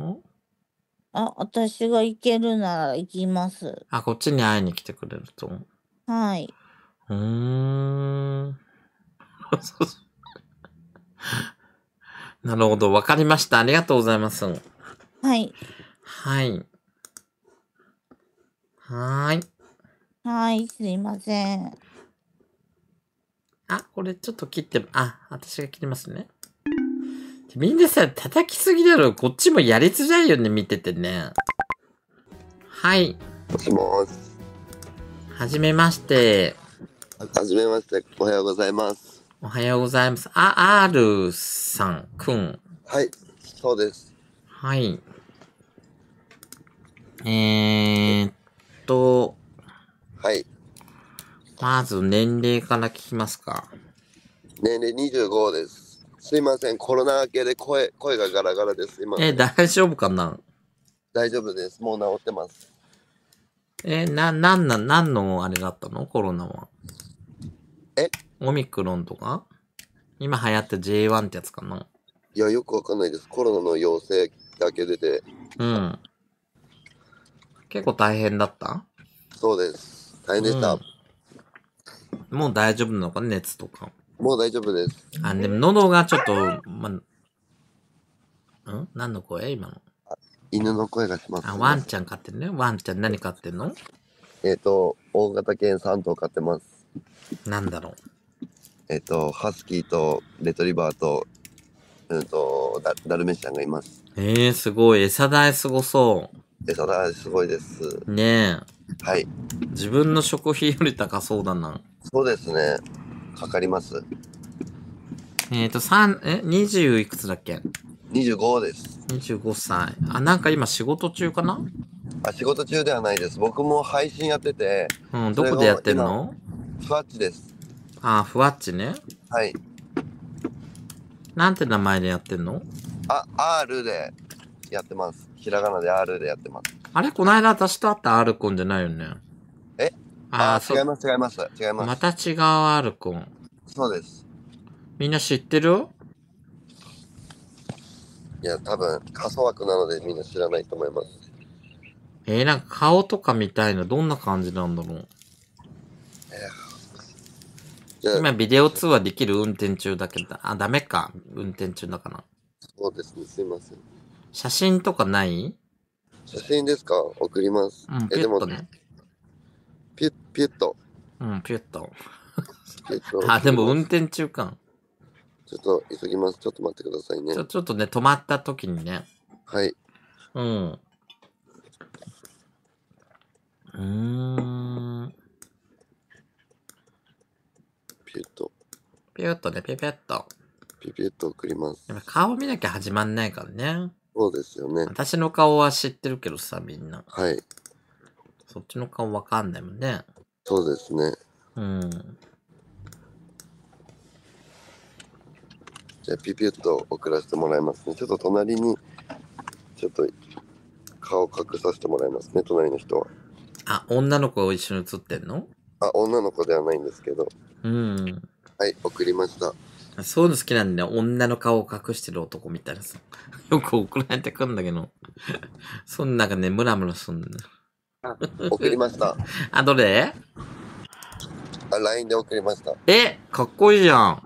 あ、私が行けるなら行きます。あ、こっちに会いに来てくれると。うはい。ーん。そうそうなるほど。わかりました。ありがとうございます。はい。はい。はーい。はい、すいません。あ、これちょっと切って、あ、私が切りますね。みんなさ、叩きすぎだろ。こっちもやりづらいよね、見ててね。はい。もしもし。はじめまして。はじめまして。おはようございます。おはようございます。あ、あるさん、くん。はい、そうです。はい。えー、っと。はい。まず年齢から聞きますか。年齢25です。すいません、コロナ明けで声声がガラガラです。今え、大丈夫かな大丈夫です。もう治ってます。え、な、なんなん、なんのあれだったのコロナは。えオミクロンとか今流行った J1 ってやつかないや、よくわかんないです。コロナの陽性だけ出て。うん。結構大変だったそうです。大変でした。うんもう大丈夫なのか熱とか。もう大丈夫です。あ、でも喉がちょっと、ま、ん何の声今の。犬の声がします。あ、ワンちゃん飼ってるね。ワンちゃん何飼ってんのえっ、と、大型犬3頭飼ってます。なんだろう。えっ、と、ハスキーとレトリバーと、うんと、ダダルメシアンがいます。ええー、すごい。餌代すごそう。餌代すごいです。ねえ。はい。自分の食費より高そうだな。そうですね。かかります。えっ、ー、と、三え、20いくつだっけ ?25 です。25歳。あ、なんか今仕事中かなあ、仕事中ではないです。僕も配信やってて。うん、どこでやってるのふわっちです。あ、ふわっちね。はい。なんて名前でやってんのあ、R でやってます。ひらがなで R でやってます。あれこの間私と会ったアルコンじゃないよね。えああ、そう。違います、違います、違います。また違うアルコン。そうです。みんな知ってるいや、多分、仮想枠なのでみんな知らないと思います。えー、なんか顔とか見たいのどんな感じなんだろう。今、ビデオ通話できる運転中だけど、あ、ダメか。運転中だから。そうですね、すいません。写真とかない写真ですか送ります。うん、え、でも、ピュッ、ピュッと。うん、ピュッと。あ、でも運転中か。ちょっと急ぎます。ちょっと待ってくださいね。ちょちょっとね、止まった時にね。はい。うん。うーん。ピュッと。ピュッとね、ピュッと。ピュッと送ります。顔見なきゃ始まんないからね。そうですよね。私の顔は知ってるけどさ、みんな。はい。そっちの顔わかんないもんね。そうですね。うん。じゃあ、ピピュッと送らせてもらいますね。ちょっと隣に、ちょっと、顔隠させてもらいますね、隣の人は。あ、女の子を一緒に写ってんのあ、女の子ではないんですけど。うん。はい、送りました。そういうの好きなんだよ。女の顔を隠してる男みたいなさ。よく送られてくんだけど。そんなんかね、ムラムラすんの。送りました。あ、どれあ、LINE で送りました。えかっこいいじゃん。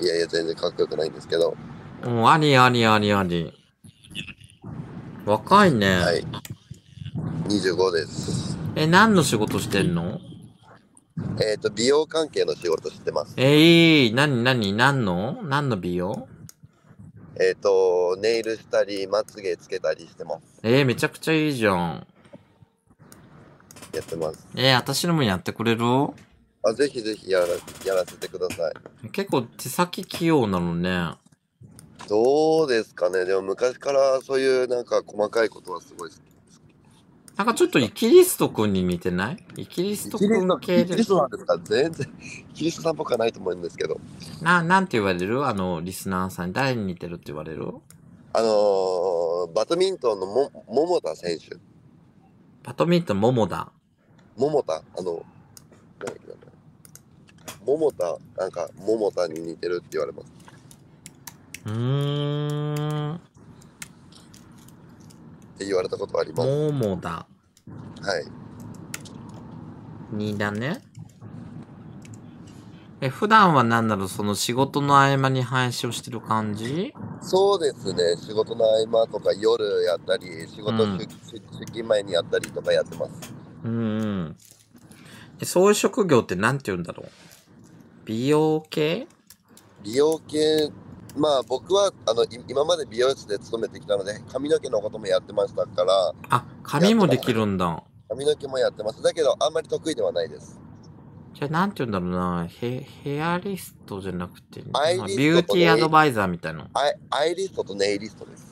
いやいや、全然かっこよくないんですけど。うん、ありありありあり。若いね。はい。25です。え、何の仕事してんの えっ、ー、と、美容関係の仕事してます。ええー、何、何、の何の美容えっ、ー、と、ネイルしたり、まつげつけたりしてます。ええー、めちゃくちゃいいじゃん。やってます。ええ私のもやってくれるあ、ぜひぜひやらやらせてください。結構手先器用なのね。どうですかね。でも昔からそういうなんか細かいことはすごい好きなんかちょっとイキリスト君に似てないイキリスト君の系で。イキリストなんですか全然、イキリストさんぽかはないと思うんですけど。な、なんて言われるあの、リスナーさんに誰に似てるって言われるあのー、バドミントンのも桃田選手。バドミントン桃田。桃田、あの、桃田、なんか桃田に似てるって言われます。うーん。って言われたことあります。ももだ。はい。にだね。え、普段は何だろう、その仕事の合間に配信をしてる感じそうですね、仕事の合間とか夜やったり、仕事、うん、出前にやったりとかやってます。うん、うん。そういう職業って何て言うんだろう美容系美容系まあ僕はあの今まで美容室で勤めてきたので髪の毛のこともやってましたからあ髪もできるんだ髪の毛もやってますだけどあんまり得意ではないですじゃあなんて言うんだろうなヘヘアリストじゃなくて、あ、ビューティーアドバイザーみたいなアイアイリストとネイリストです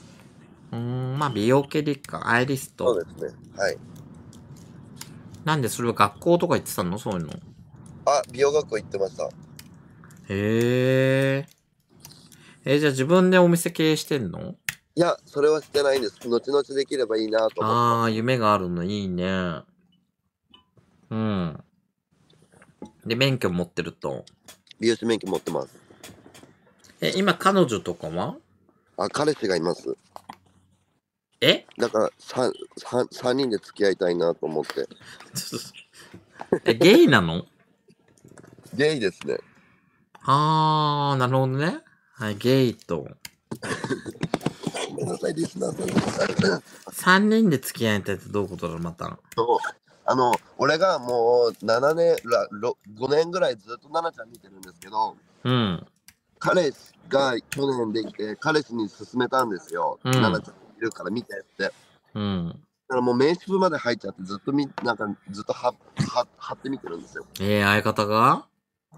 うんまあ美容系でいいかアイリストそうですねはいなんでそれは学校とか行ってたのそういうのあ美容学校行ってましたへええー、じゃあ自分でお店経営してんのいや、それはしてないんです。後々できればいいなと思って。ああ、夢があるのいいね。うん。で、免許持ってると。美容師免許持ってます。え、今彼女とかはあ、彼氏がいます。えだから3、3、人で付き合いたいなと思って。え、ゲイなのゲイですね。ああ、なるほどね。あ、ゲイと。ごめんなさい、リスナーさん。3人で付き合いたいってどういうことだろう、また。そう。あの、俺がもう7年5年ぐらいずっと奈々ちゃん見てるんですけど、うん。彼が去年できて、彼氏に勧めたんですよ。うん、奈々ちゃんいるから見てって。うん。だからもう名刺部まで入っちゃって、ずっとみ、なんかずっとは、は、張って見てるんですよ。ええー、相方が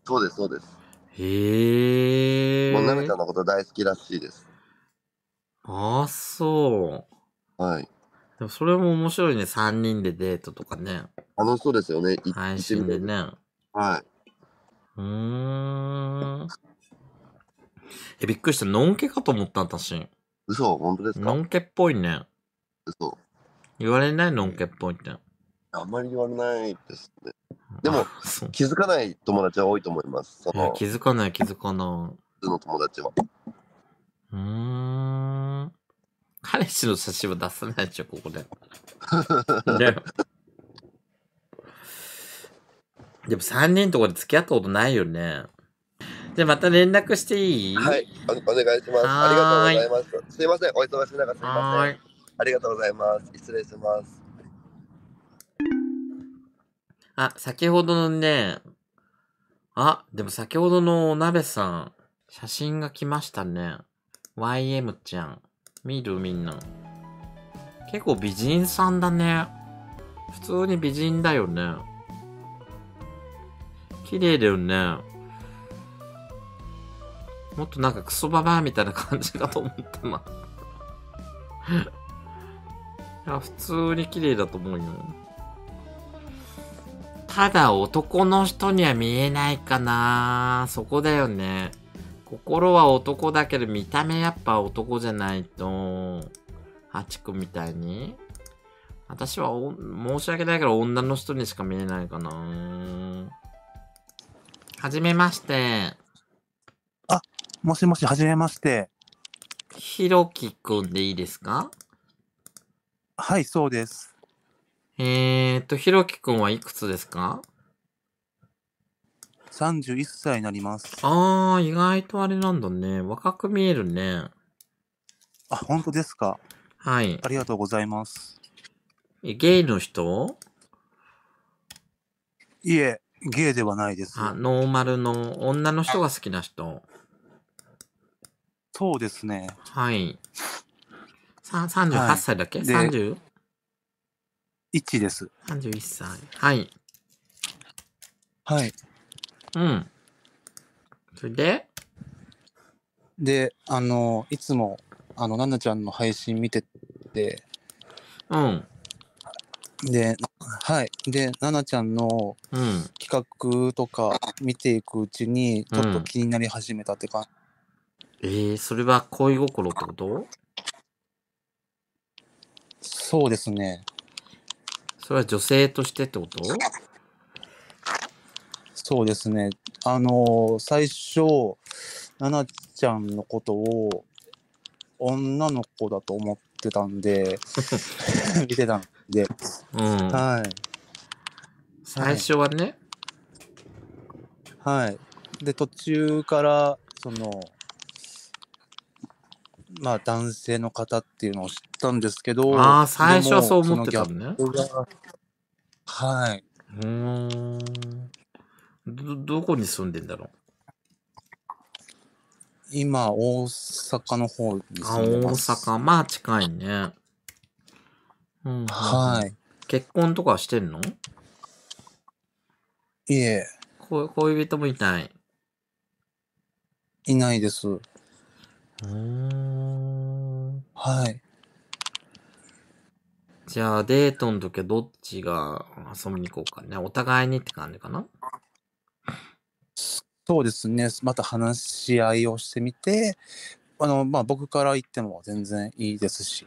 そうです、そうです。へえ。もう、なめちゃんのこと大好きらしいです。ああ、そう。はい。でも、それも面白いね。3人でデートとかね。楽しそうですよね。配信でね。はい。うーん。え、びっくりした。のんけかと思った、私。嘘本当ですかのんけっぽいね。嘘。言われないのんけっぽいって。あんまり言われないですね。でも、気づかない友達は多いと思います。その気づかない、気づかない。の友達は。うん。彼氏の写真は出さないでしょ、ここで。でも3人とかで付き合ったことないよね。じゃあ、また連絡していいはいお、お願いします。ありがとうございます。すいません、お忙しい中すいません。ありがとうございます。失礼します。あ、先ほどのね、あ、でも先ほどのお鍋さん、写真が来ましたね。YM ちゃん。見るみんな。結構美人さんだね。普通に美人だよね。綺麗だよね。もっとなんかクソババアみたいな感じかと思ったな いや、普通に綺麗だと思うよ。ただ男の人には見えないかなそこだよね。心は男だけど見た目やっぱ男じゃないと、ハチくみたいに。私は申し訳ないから女の人にしか見えないかなはじめまして。あ、もしもし、はじめまして。ひろきくんでいいですかはい、そうです。えー、っと、ひろきくんはいくつですか ?31 歳になります。あー、意外とあれなんだね。若く見えるね。あ、本当ですか。はい。ありがとうございます。えゲイの人いえ、ゲイではないです。あ、ノーマルの女の人が好きな人。そうですね。はい。さ、38歳だっけ、で ?30? 1です。31歳。はい。はい。うん。それでで、あの、いつも、あの、ななちゃんの配信見てて、うん。で、はい。で、ななちゃんの企画とか見ていくうちに、ちょっと気になり始めたって感じ、うん、えー、それは恋心ってことそうですね。それは女性としてってことそうですね。あのー、最初、奈々ちゃんのことを女の子だと思ってたんで、見てたんで、うん、はい。最初はね、はい。で、途中から、その、まあ、男性の方っていうのを知ったんですけど、ああ、最初はそう思ってたのね。はい。うん。ど、どこに住んでんだろう今、大阪の方に住んでます。あ、大阪。まあ、近いね。うん、はい。結婚とかしてんのいえ。恋恋人もいない。いないです。うん。はい。じゃあ、デートの時はどっちが遊びに行こうかね。お互いにって感じかな。そうですね。また話し合いをしてみて、あの、まあ、僕から言っても全然いいですし、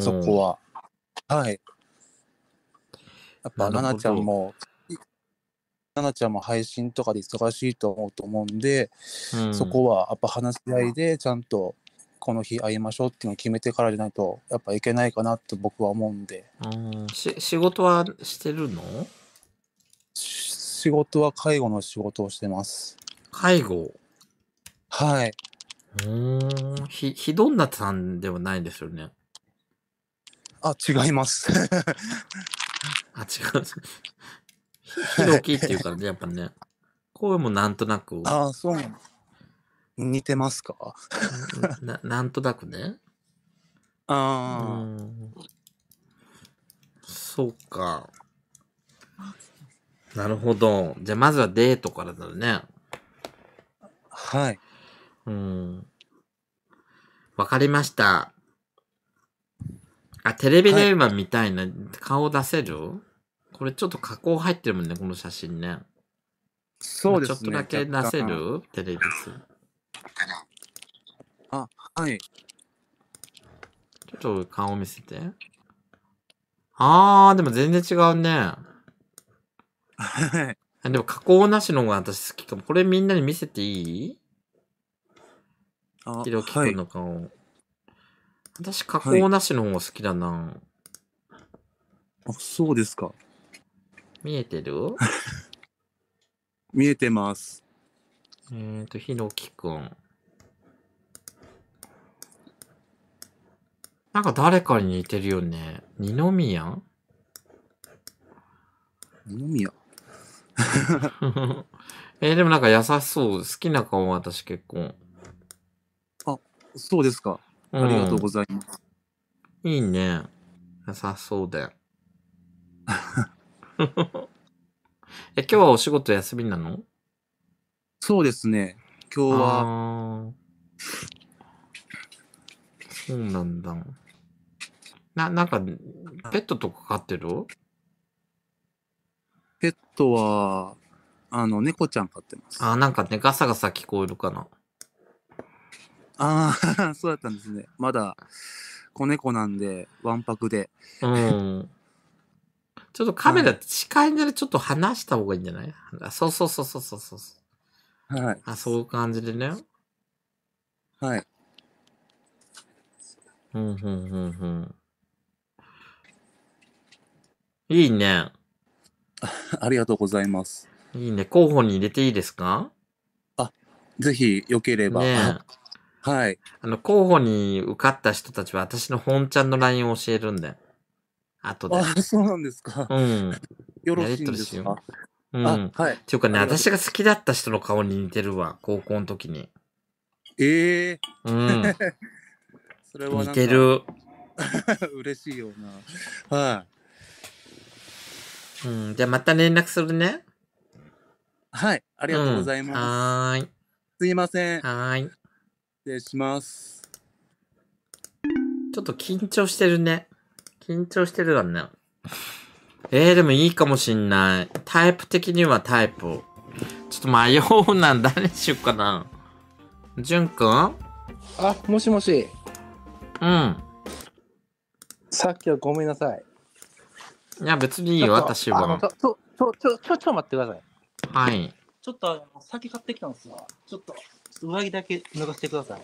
そこは。はい。やっぱ、ななちゃんもななちゃんも配信とかで忙しいと思うと思うんで、うん、そこはやっぱ話し合いでちゃんとこの日会いましょうっていうのを決めてからじゃないとやっぱいけないかなと僕は思うんで。うんし仕事はしてるの仕事は介護の仕事をしてます。介護はい。うんひ、ひどんなさんではないですよね。あ、違います。あ、違う。ヒロキっていうからね、やっぱね。声もなんとなく。ああ、そうなの。似てますかななんとなくね。ああ。そうか。なるほど。じゃあ、まずはデートからだね。はい。うん。わかりました。あ、テレビ電話みたいな、はい、顔出せるこれちょっと加工入ってるもんね、この写真ね。そうですね。ちょっとだけ出せるテレビス。あ、はい。ちょっと顔見せて。あー、でも全然違うね。でも加工なしの方が私好きかも。これみんなに見せていいひろきくんの顔、はい。私加工なしの方が好きだな。はい、あ、そうですか。見えてる見えてます。えっ、と、ひろきくん。なんか誰かに似てるよね。二宮二宮 えー、でもなんか優しそう。好きな顔、私結構。あ、そうですか。ありがとうございます。いいね。優しそうで。え、今日はお仕事休みなのそうですね。今日は、あそうなんだ。な、なんか、ペットとか飼ってるペットは、あの、猫ちゃん飼ってます。ああ、なんかね、ガサガサ聞こえるかな。ああ、そうだったんですね。まだ、子猫なんで、わんぱくで。うん。ちょっとカメラ、近いのでちょっと離した方がいいんじゃない、はい、そうそうそうそうそうそう。はい。あ、そういう感じでね。はい。うん、うん、うん、うん。いいね。ありがとうございます。いいね。候補に入れていいですかあ、ぜひ、よければ。ね、はい。あの、候補に受かった人たちは私の本ちゃんの LINE を教えるんで。とで。あ、そうなんですか。うん。よろしいんですかうん。はい。っていうかね、私が好きだった人の顔に似てるわ、高校の時に。ええー、うん。それは似てる。嬉しいような。はい。うん、じゃあまた連絡するね。はい、ありがとうございます。うん、はい。すいません。はい。失礼します。ちょっと緊張してるね。緊張してるわね。えー、でもいいかもしんない。タイプ的にはタイプ。ちょっと迷うなん、誰にしよっかな。じゅんくんあ、もしもし。うん。さっきはごめんなさい。いや、別にいいよ、私は。ちょ、ちょ、ちょ、ちょ、ちょ、待ってください。はい。ちょっと、先買ってきたんですよ。ちょっと、上着だけ脱がしてください。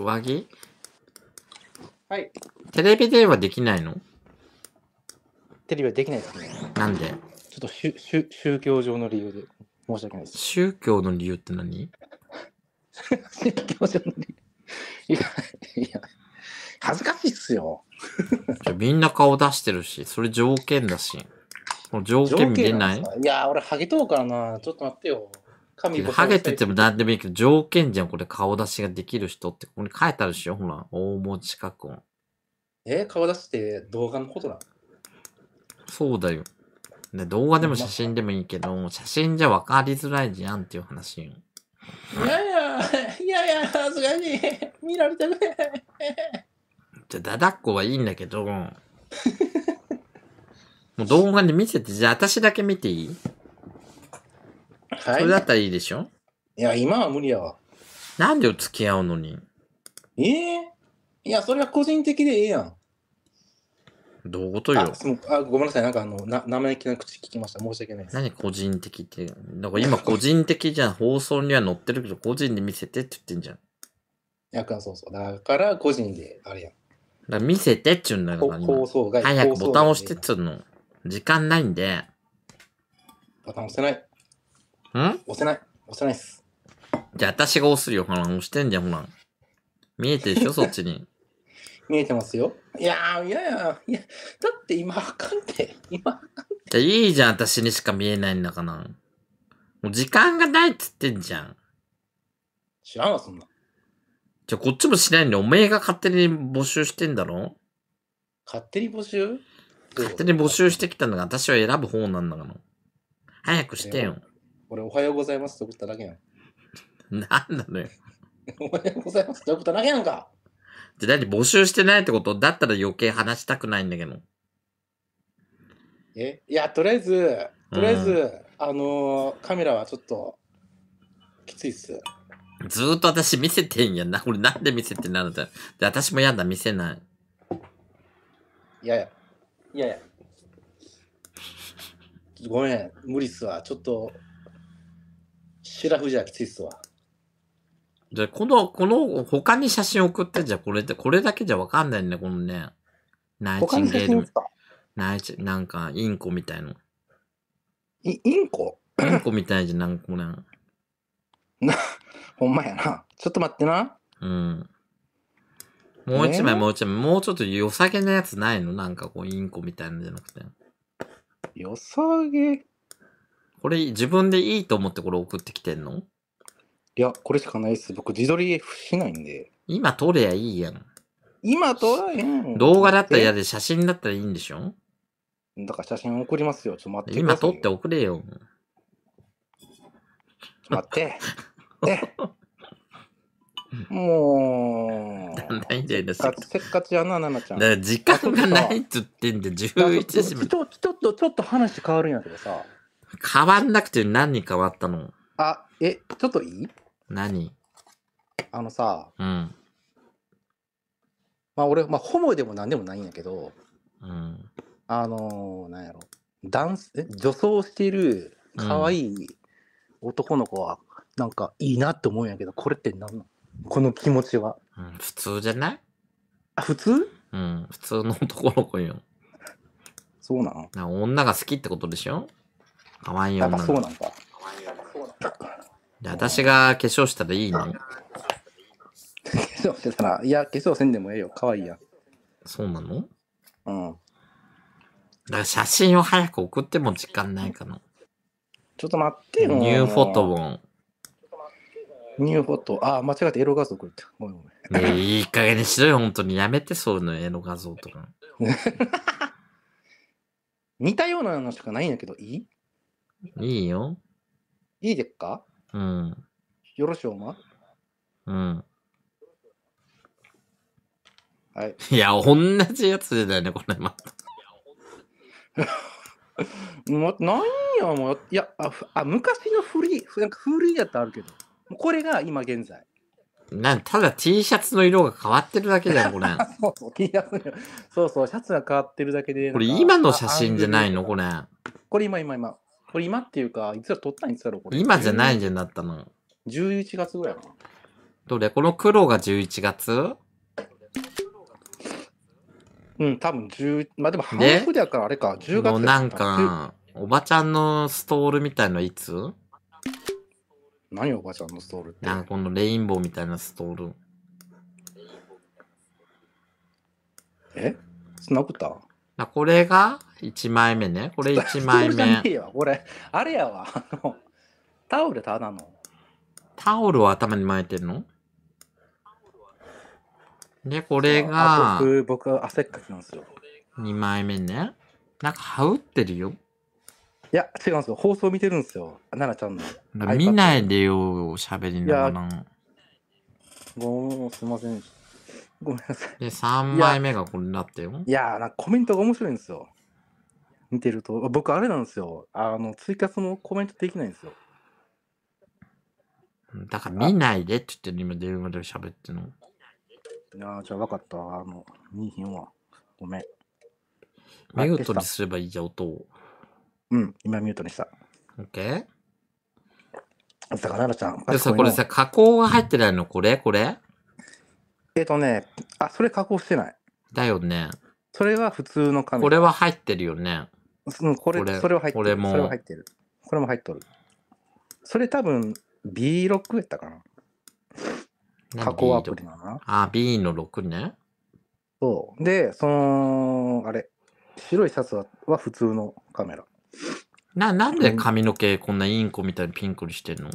上着はい。テレビではできないのテレビはできないですね。なんでちょっとしゅしゅ宗教上の理由で申し訳ないです。宗教の理由って何 宗教上の理由いや、いや、恥ずかしいっすよ。みんな顔出してるし、それ条件だし。条件見れないいや、俺、ハゲとうからな。ちょっと待ってよ。ハゲてても何でもいいけど、条件じゃん、これ顔出しができる人って、ここに書いてあるしよ、ほら、大文字書くん。えー、顔出して動画のことだ。そうだよ。ね、動画でも写真でもいいけど、写真じゃ分かりづらいじゃんっていう話よ。いやいや、いやいや、恥ずかしい。見られてない。じゃ、だだっこはいいんだけど、もう動画で見せて、じゃあ私だけ見ていいそれだったらいいでしょいや、今は無理やわ。なんで付き合うのにええー、いや、それは個人的でええやん。どういうことよああごめんなさい、なんかあの、な生意気な口聞きました。申し訳ないです。何個人的って。だから今個人的じゃん。放送には載ってるけど、個人で見せてって言ってんじゃん。いや、そうそう。だから個人で、あれやん。だ見せてっちゅうんだから今。早くボタン押してっつうの。時間ないんで。ボタン押せない。ん押せない。押せないっす。じゃあ、私が押すよ。ほら、押してんじゃん、ほら。見えてるでしょ、そっちに。見えてますよ。いやー、いやいや、いや、だって今あかんて。今あかんて。いや、いいじゃん、私にしか見えないんだから。もう時間がないっつってんじゃん。知らんわ、そんな。じゃあ、こっちもしないんで、おめえが勝手に募集してんだろ勝手に募集勝手に募集してきたのが、私は選ぶ方なんだから。早くしてよ。俺、おはようございますって送っただけやん。なんなのよ。おはようございますって送っただけやんか。じゃ、だ募集してないってことだったら余計話したくないんだけど。え、いや、とりあえず、とりあえず、うん、あのー、カメラはちょっと、きついっす。ずーっと私見せてんやんな。俺なんで見せてんので、私もやだ、見せない。いやいや、いやいや。ごめん、無理っすわ。ちょっと、シラフじゃきついっすわ。じゃこの、この、他に写真送ってんじゃん、これって、これだけじゃわかんないね、このね。ナイチンゲールナイチ、なんか、インコみたいの。いインコインコみたいじゃん、なんかこれ。ほんまやな。ちょっと待ってな。うん。もう一枚、もう一枚、もうちょっと良さげなやつないのなんかこう、インコみたいなのじゃなくて。よさげ。これ自分でいいと思ってこれ送ってきてんのいや、これしかないです。僕、自撮りしないんで。今撮れやいいやん。今撮らへん。動画だったら嫌で、写真だったらいいんでしょだから写真送りますよ。ちょっと待って今撮って送れよ。待って。えもう。ないんだか。せっかちやな、ななちゃん。だから時間がないっつってんで、11時まで。ちょっと、ちょっと話変わるんやけどさ。変わんなくて何に変わったのあ、え、ちょっといい何あのさ、うん。まあ俺、まあホモでも何でもないんやけど、うん。あのー、なんやろ、ダンス、え女装してる可愛い男の子は、なんかいいなって思うんやけど、これって何のこの気持ちは。うん、普通じゃないあ、普通うん。普通の男の子よ。そうなのな女が好きってことでしょかわい女の子。そうなんだ。で私が化粧したらいいの、化粧してたら、いや、化粧せんでもええよ。かわいやそうなのうん。だから写真を早く送っても時間ないかな。ちょっと待ってよ。ニューフォトボン。ニューフォト。あ間違ってエロ画像送った。ごめんごめん。ねいい加減にしろよ、本当に。やめて、そういうの、エロ画像とか。似たようなのしかないんだけど、いいいいよ。いいでっかうん。よろしおまうん。はい。いや、同じやつだよね、これ。また もう、なんや、もう。いや、あ、ふあ昔の古い、なんか古いやつあるけど、これが今現在。なんただ T シャツの色が変わってるだけだよ、これ。そうそう、シャツが変わってるだけで。これ、今の写真じゃないの、これ。これ今、今、今。これ今っていうか、いつら撮ったんいつだろうこれ。今じゃないんじゃなったの。11月ぐらいかな。どれこの黒が11月うん、多分10、まあでも半額だからあれか、10月もうなんか、おばちゃんのストールみたいのいつ何おばちゃんのストールって。なんかこのレインボーみたいなストール。えなくったこれが1枚目ね。これ1枚目。これ、あれやわ。あ のタオルただの。タオルを頭に巻いてるので、これが。僕、僕は汗っかきなんですよ。2枚目ね。なんか、羽織ってるよ。いや、違うんですよ。放送見てるんですよ。奈々ちゃんの。見ないでよ、喋りながら。もう、すいません。ごめんなさい。で、3枚目がこれなったよ。いやなんかコメントが面白いんですよ。見てると、僕あれなんですよ。あの、追加そのコメントできないんですよ。だから見ないでって言ってる今電話で喋ってんの。いやじゃあ分かった。あの、見えひんわ。ごめん。ミュートにすればいいじゃん、音を。うん、今ミュートにした。オッケーだから奈々ちゃん。でさ、これさ、加工が入ってないのこれこれえっとね、あ、それ加工してない。だよね。それは普通のカこれは入ってるよね。うん、これ、これそれは入ってる。もそれは入ってる。これも入っとる。それ多分 B6 やったかな。加工アプリなのな。あ、B の6ね。そう。で、その、あれ、白いシャツは普通のカメラ。な、なんで髪の毛こんなインコみたいにピンクにしてんの、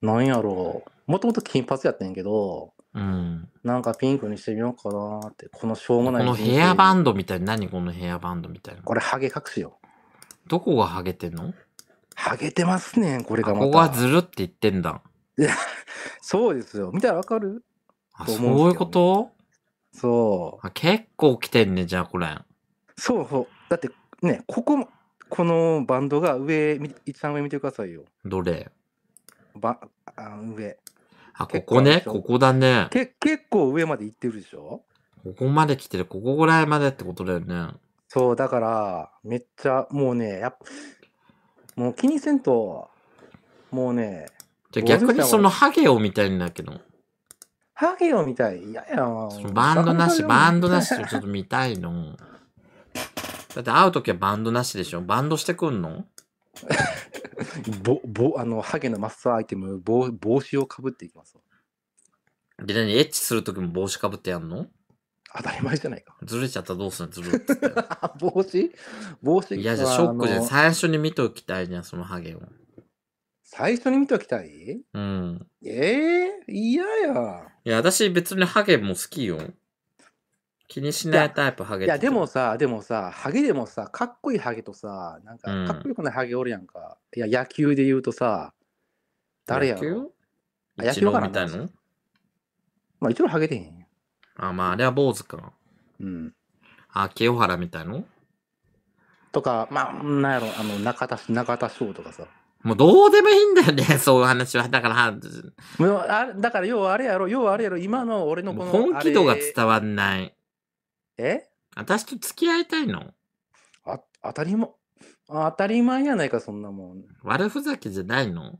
なんやろう。もともと金髪やってんけど、うん。なんかピンクにしてみようかなって、このしょうもない。このヘアバンドみたいな、何このヘアバンドみたいな。これハゲ隠しよ。どこがハゲてんのハゲてますねん、これがまた。ここがずるって言ってんだ。いや、そうですよ。見たらわかるあ、そういうことそうあ。結構来てんね、じゃあこれ。そうそう。だってね、ここ、このバンドが上、一番上見てくださいよ。どればあ上。あ、ここね、ここだね。け結構上まで行ってるでしょここまで来てる、ここぐらいまでってことだよね。そう、だから、めっちゃ、もうね、やっもう気にせんと、もうね、じゃ逆にそのハゲを見たいんだけど。ハゲを見たい嫌やわ。バンドなし、バンドなしちょっと見たいの。だって会うときはバンドなしでしょバンドしてくんの ぼ、ぼ、あの、ハゲのマッサーアイテム、帽帽子をかぶっていきます。で、何エッチするときも帽子かぶってやんの当たり前じゃないか。ずれちゃったらどうするのずるっって。帽子帽子いや、じゃあショックじゃん。最初に見ておきたいじゃん、そのハゲを。最初に見ておきたいうん。ええ嫌やいや、私別にハゲも好きよ。気にしないタイプ、ハゲいや、でもさ、でもさ、ハゲでもさ、かっこいいハゲとさ、なんか、かっこよくないハゲおるやんか。いや、野球で言うとさ、誰やろ野球かなみたいなまあ、一応ハゲてへんやん。あ、まあ、あれは坊主か。うん。あ、清原みたいのとか、まあ、なんやろ、あの、中田、中田翔とかさ。もうどうでもいいんだよね、そういう話は。だから、もうあだから、要はあれやろ、要はあれやろ、今の俺のこの。本気度が伝わんない。え私と付き合いたいのあ、当たり前、当たり前やないか、そんなもん。悪ふざけじゃないの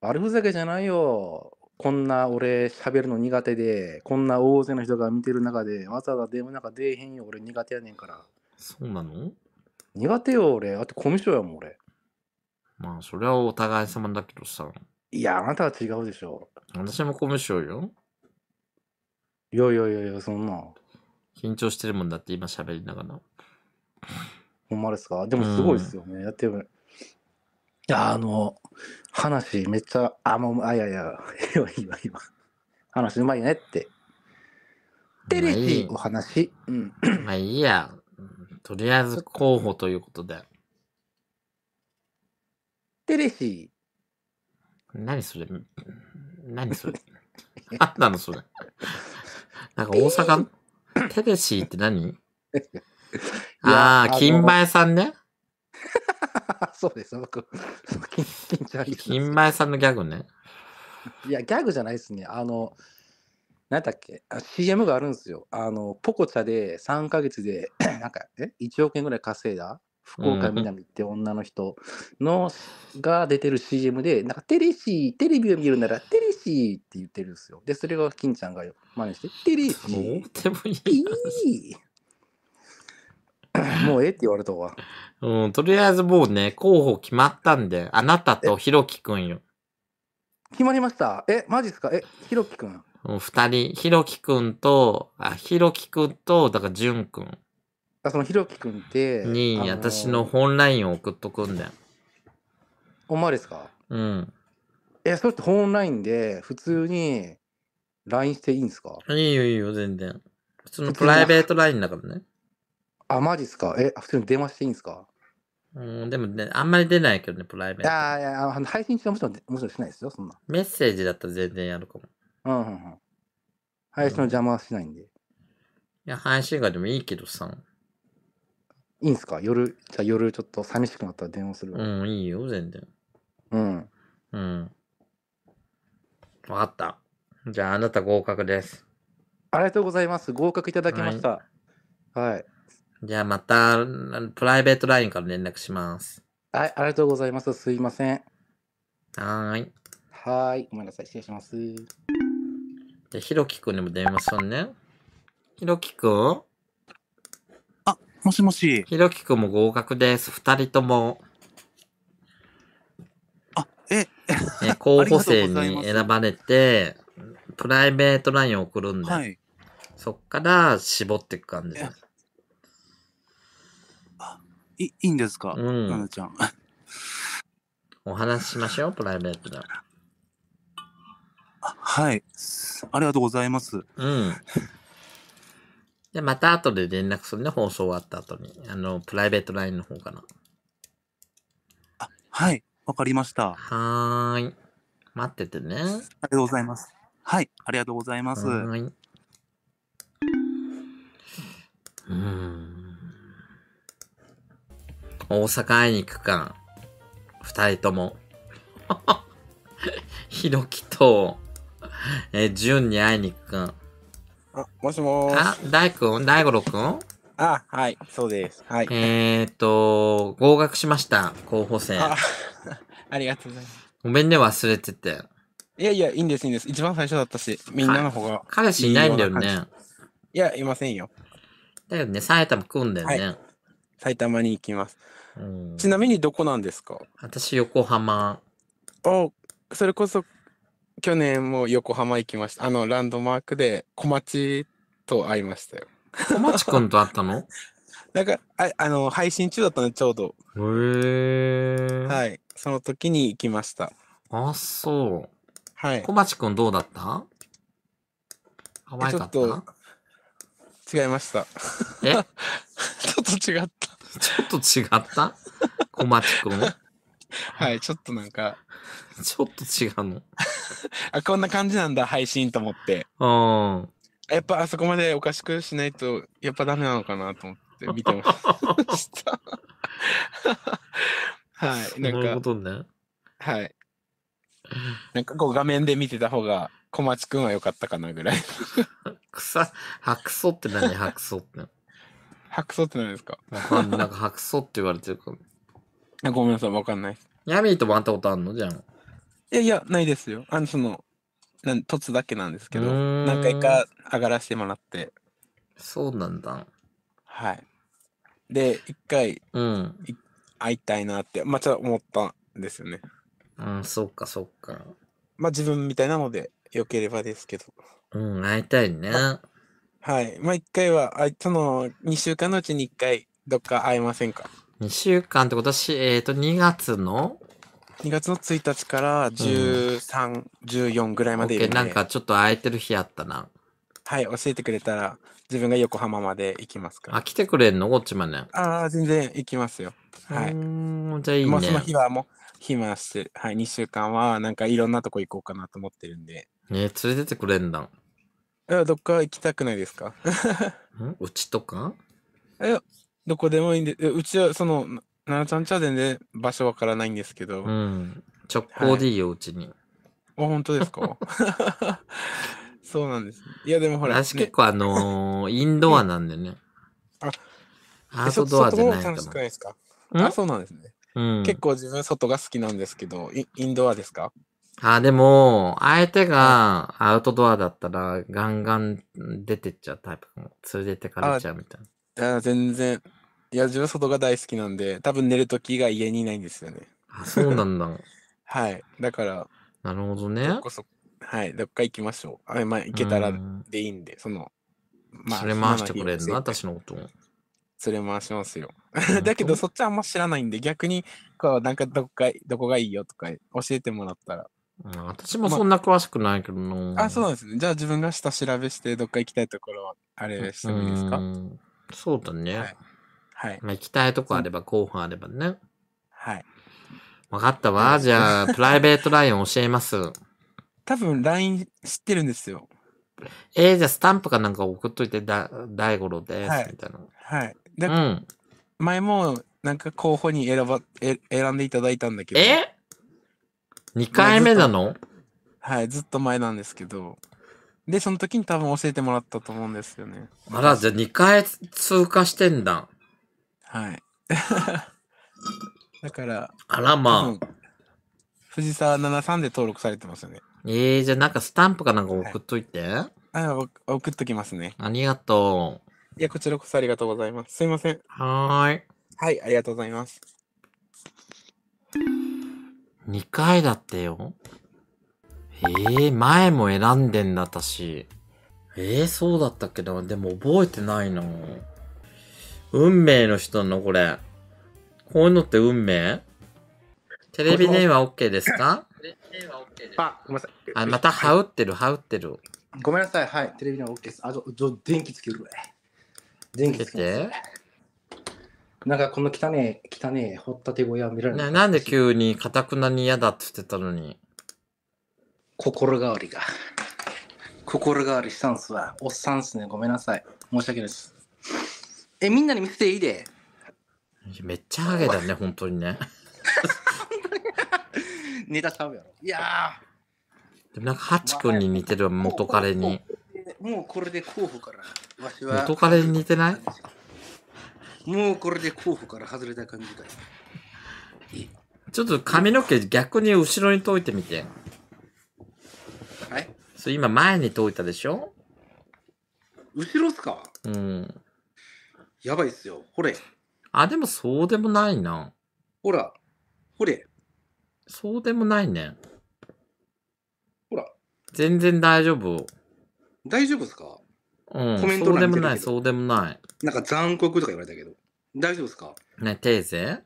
悪ふざけじゃないよ。こんな俺喋るの苦手で、こんな大勢の人が見てる中で、わざわざ電話なんか出えへんよ、俺苦手やねんから。そうなの苦手よ、俺。あとコミュ障やもん、俺。まあ、それはお互い様だけどさ。いや、あなたは違うでしょ。私もコミュ障よ。いやいやいやいや、そんな。緊張してるもんだって今喋りながら。ほんまですかでもすごいですよね。やってる。いや、あの、話めっちゃ、あ、もう、あ、いやいや、いいわ、いいわ、いいわ。話うまいねって。テレビお話。うん。まあいいや。とりあえず候補ということで。テレシー。何それ何それ 何なのそれ なんか大阪、テレシーって何ああ、金前さんね。そうです、僕。金前さんのギャグね。いや、ギャグじゃないですね。あの、なんだっけ、CM があるんですよ。あの、ポコチャで3か月で、なんか、え ?1 億円ぐらい稼いだ福岡みなみって女の人の、が出てる CM で、なんかテレシー、テレビを見るならテレーって言ってるんですよ。で、それが金ちゃんが真似して、テリーどうでもいい話。いもうええって言われたわ。うん、とりあえずもうね、候補決まったんで、あなたとひろきくんよ。決まりました。え、マジっすかえ、ひろきくん。二人、ひろきくんと、あ、ひろきくんと、だからじゅんくんあ、そのひろきくんって、に、私の。本ラインを送っとくんだよ。お前ですかうん。え、それってオンラインで普通に LINE していいんですかいいよいいよ、全然。普通のプライベート LINE だからね。あ、マジっすかえ、普通に電話していいんですかうん、でもね、あんまり出ないけどね、プライベート。いやいや、あの配信中はもちろん、もちろんしないですよ、そんな。メッセージだったら全然やるかも。うんうんうん。配信の邪魔はしないんで。いや、配信外でもいいけどさ。いいんすか夜、じゃ夜ちょっと寂しくなったら電話する。うん、いいよ、全然。うん。うん。わかった。じゃあ、あなた合格です。ありがとうございます。合格いただきました。はい。はい、じゃあ、また、プライベート LINE から連絡します。はい、ありがとうございます。すいません。はい。はい。ごめんなさい。失礼します。じゃひろきくんにも電話すんね。ひろきくんあ、もしもし。ひろきくんも合格です。二人とも。え 候補生に選ばれて、プライベート LINE を送るんで、はい、そっから絞っていく感じです。あいいいんですか、うん、ななちゃん。お話ししましょう、プライベートで。はい。ありがとうございます。うん。で、また後で連絡するね、放送終わった後に。あの、プライベート LINE の方かな。あ、はい。わかりました。はーい。待っててね。ありがとうございます。はい、ありがとうございます。はい。うん。大阪会いに行くか。二人とも。ひろきと、え、じゅんに会いに行くか。あ、もしもーし。あ、大くん大五郎くんあ、はい、そうです。はい。えっ、ー、と、合格しました、候補生。ありがとうございます。ごめんね、忘れてて。いやいや、いいんです、いいんです。一番最初だったし、みんなの方が彼氏いないんだよね。いや、いませんよ。だよね、埼玉来んだよね。はい、埼玉に行きます。ちなみにどこなんですか私、横浜。お、それこそ、去年も横浜行きました。あの、ランドマークで小町と会いましたよ。小町くんと会ったの なんか、ああの、配信中だったの、ちょうど。へえ。はい。その時に行きました。あ、そう。はい。小町くんどうだった甘えかったちょっと違いました。え ちょっと違った。ちょっと違った小町くん。はい、ちょっとなんか。ちょっと違うの。あ、こんな感じなんだ、配信と思って。うん。やっぱあそこまでおかしくしないと、やっぱダメなのかなと思って見てました。はいなんかこねはい なんかこう画面で見てた方が小松くんは良かったかなぐらい草白草って何白草って白草って何ですかなんか白草って言われてるかも。ごめんなさいわかんないヤミーとも会ったことあんのじゃんいやいやないですよあのそのなん突だけなんですけど何回か上がらせてもらってそうなんだはいで一回、うん、会いたいなって、まあ、ちょっと思ったんですよね。うん、そっかそっか。まあ、自分みたいなので、よければですけど。うん、会いたいね。はい。まあ、一回は、あその、2週間のうちに1回、どっか会えませんか ?2 週間ってことし、えっ、ー、と、2月の ?2 月の1日から13、うん、14ぐらいまでいるで。なんかちょっと会えてる日あったな。はい、教えてくれたら自分が横浜まで行きますから。あ、来てくれんのこっちまで。ああ、全然行きますよ。はい。じゃあいいね。もうその日はもう暇して、はい、2週間はなんかいろんなとこ行こうかなと思ってるんで。えー、連れてってくれんだ。え、どっか行きたくないですか んうちとかえ、どこでもいいんで、うちはその、奈々ちゃんちは全然場所わからないんですけど。うん。直行でいいよ、はい、うちに。あ、本当ですか そうなんです。いや、でもほら。私結構あのー、インドアなんでね。あ、アウトドアじゃないかも。ないですかあ、そうなんですね。うん、結構自分外が好きなんですけど、インドアですかあ、でも、相手がアウトドアだったら、ガンガン出てっちゃうタイプも、連れててかれちゃうみたいな。あ全然。いや、自分外が大好きなんで、多分寝るときが家にいないんですよね。あ、そうなんだ。はい。だから、なるほどね。そこそこはい、どっか行きましょう。あまあ、行けたらでいいんで、んその、まあ、それ回してくれるな、私のことも。連れ回しますよ。だけど、そっちはあんま知らないんで、逆に、こう、なんかどっか、どこがいいよとか教えてもらったら。うん、私もそんな詳しくないけどな、まあ、あ、そうなんですね。じゃあ自分が下調べして、どっか行きたいところは、あれしてもいいですかそうだね。はい。はい、まあ、行きたいとこあれば、候補あればね。はい。わかったわ。じゃあ、プライベートライン教えます。多分 LINE 知ってるんですよ。えー、じゃあスタンプかなんか送っといて、だ、大五郎です、はいみたいな。はい。うん。前も、なんか候補に選ば、え選んでいただいたんだけど、え ?2 回目なのはい、ずっと前なんですけど、で、その時に多分教えてもらったと思うんですよね。あら、じゃあ2回通過してんだ。はい。だから、あら、まあ。藤沢73で登録されてますよね。ええー、じゃあなんかスタンプかなんか送っといて。ああ、送っときますね。ありがとう。いや、こちらこそありがとうございます。すいません。はーい。はい、ありがとうございます。2回だってよ。ええー、前も選んでんだ、私。ええー、そうだったけど、でも覚えてないな。運命の人のこれ。こういうのって運命テレビ電話 OK ですかあ、ごめんなさい。あ、またはうってる、はうってる。ごめんなさい。はい。テレビのオケーです。あ、ちょ、電気つける電気つけて。なんかこの汚ねえ、汚ねえ、掘ったて小屋見られないな。なんで急にかたくなに嫌だって言ってたのに。心変わりが。心変わりしたんすわ。おっさんっすね。ごめんなさい。申し訳ないです。え、みんなに見せていいで。めっちゃハゲだね、本当にね。ネタちゃうやろ。いやー。でもなんか、ハチ君に似てる元彼に。もうこれで候補から。わしは元彼に似てないもうこれで候補から外れた感じかちょっと髪の毛逆に後ろに解いてみて。はい。それ今前に解いたでしょ後ろっすかうん。やばいっすよ。ほれ。あ、でもそうでもないな。ほら。ほれ。そうでもないね。ほら。全然大丈夫。大丈夫ですかうん。コメントそうでもない、そうでもない。なんか残酷とか言われたけど。大丈夫ですかね、テーゼ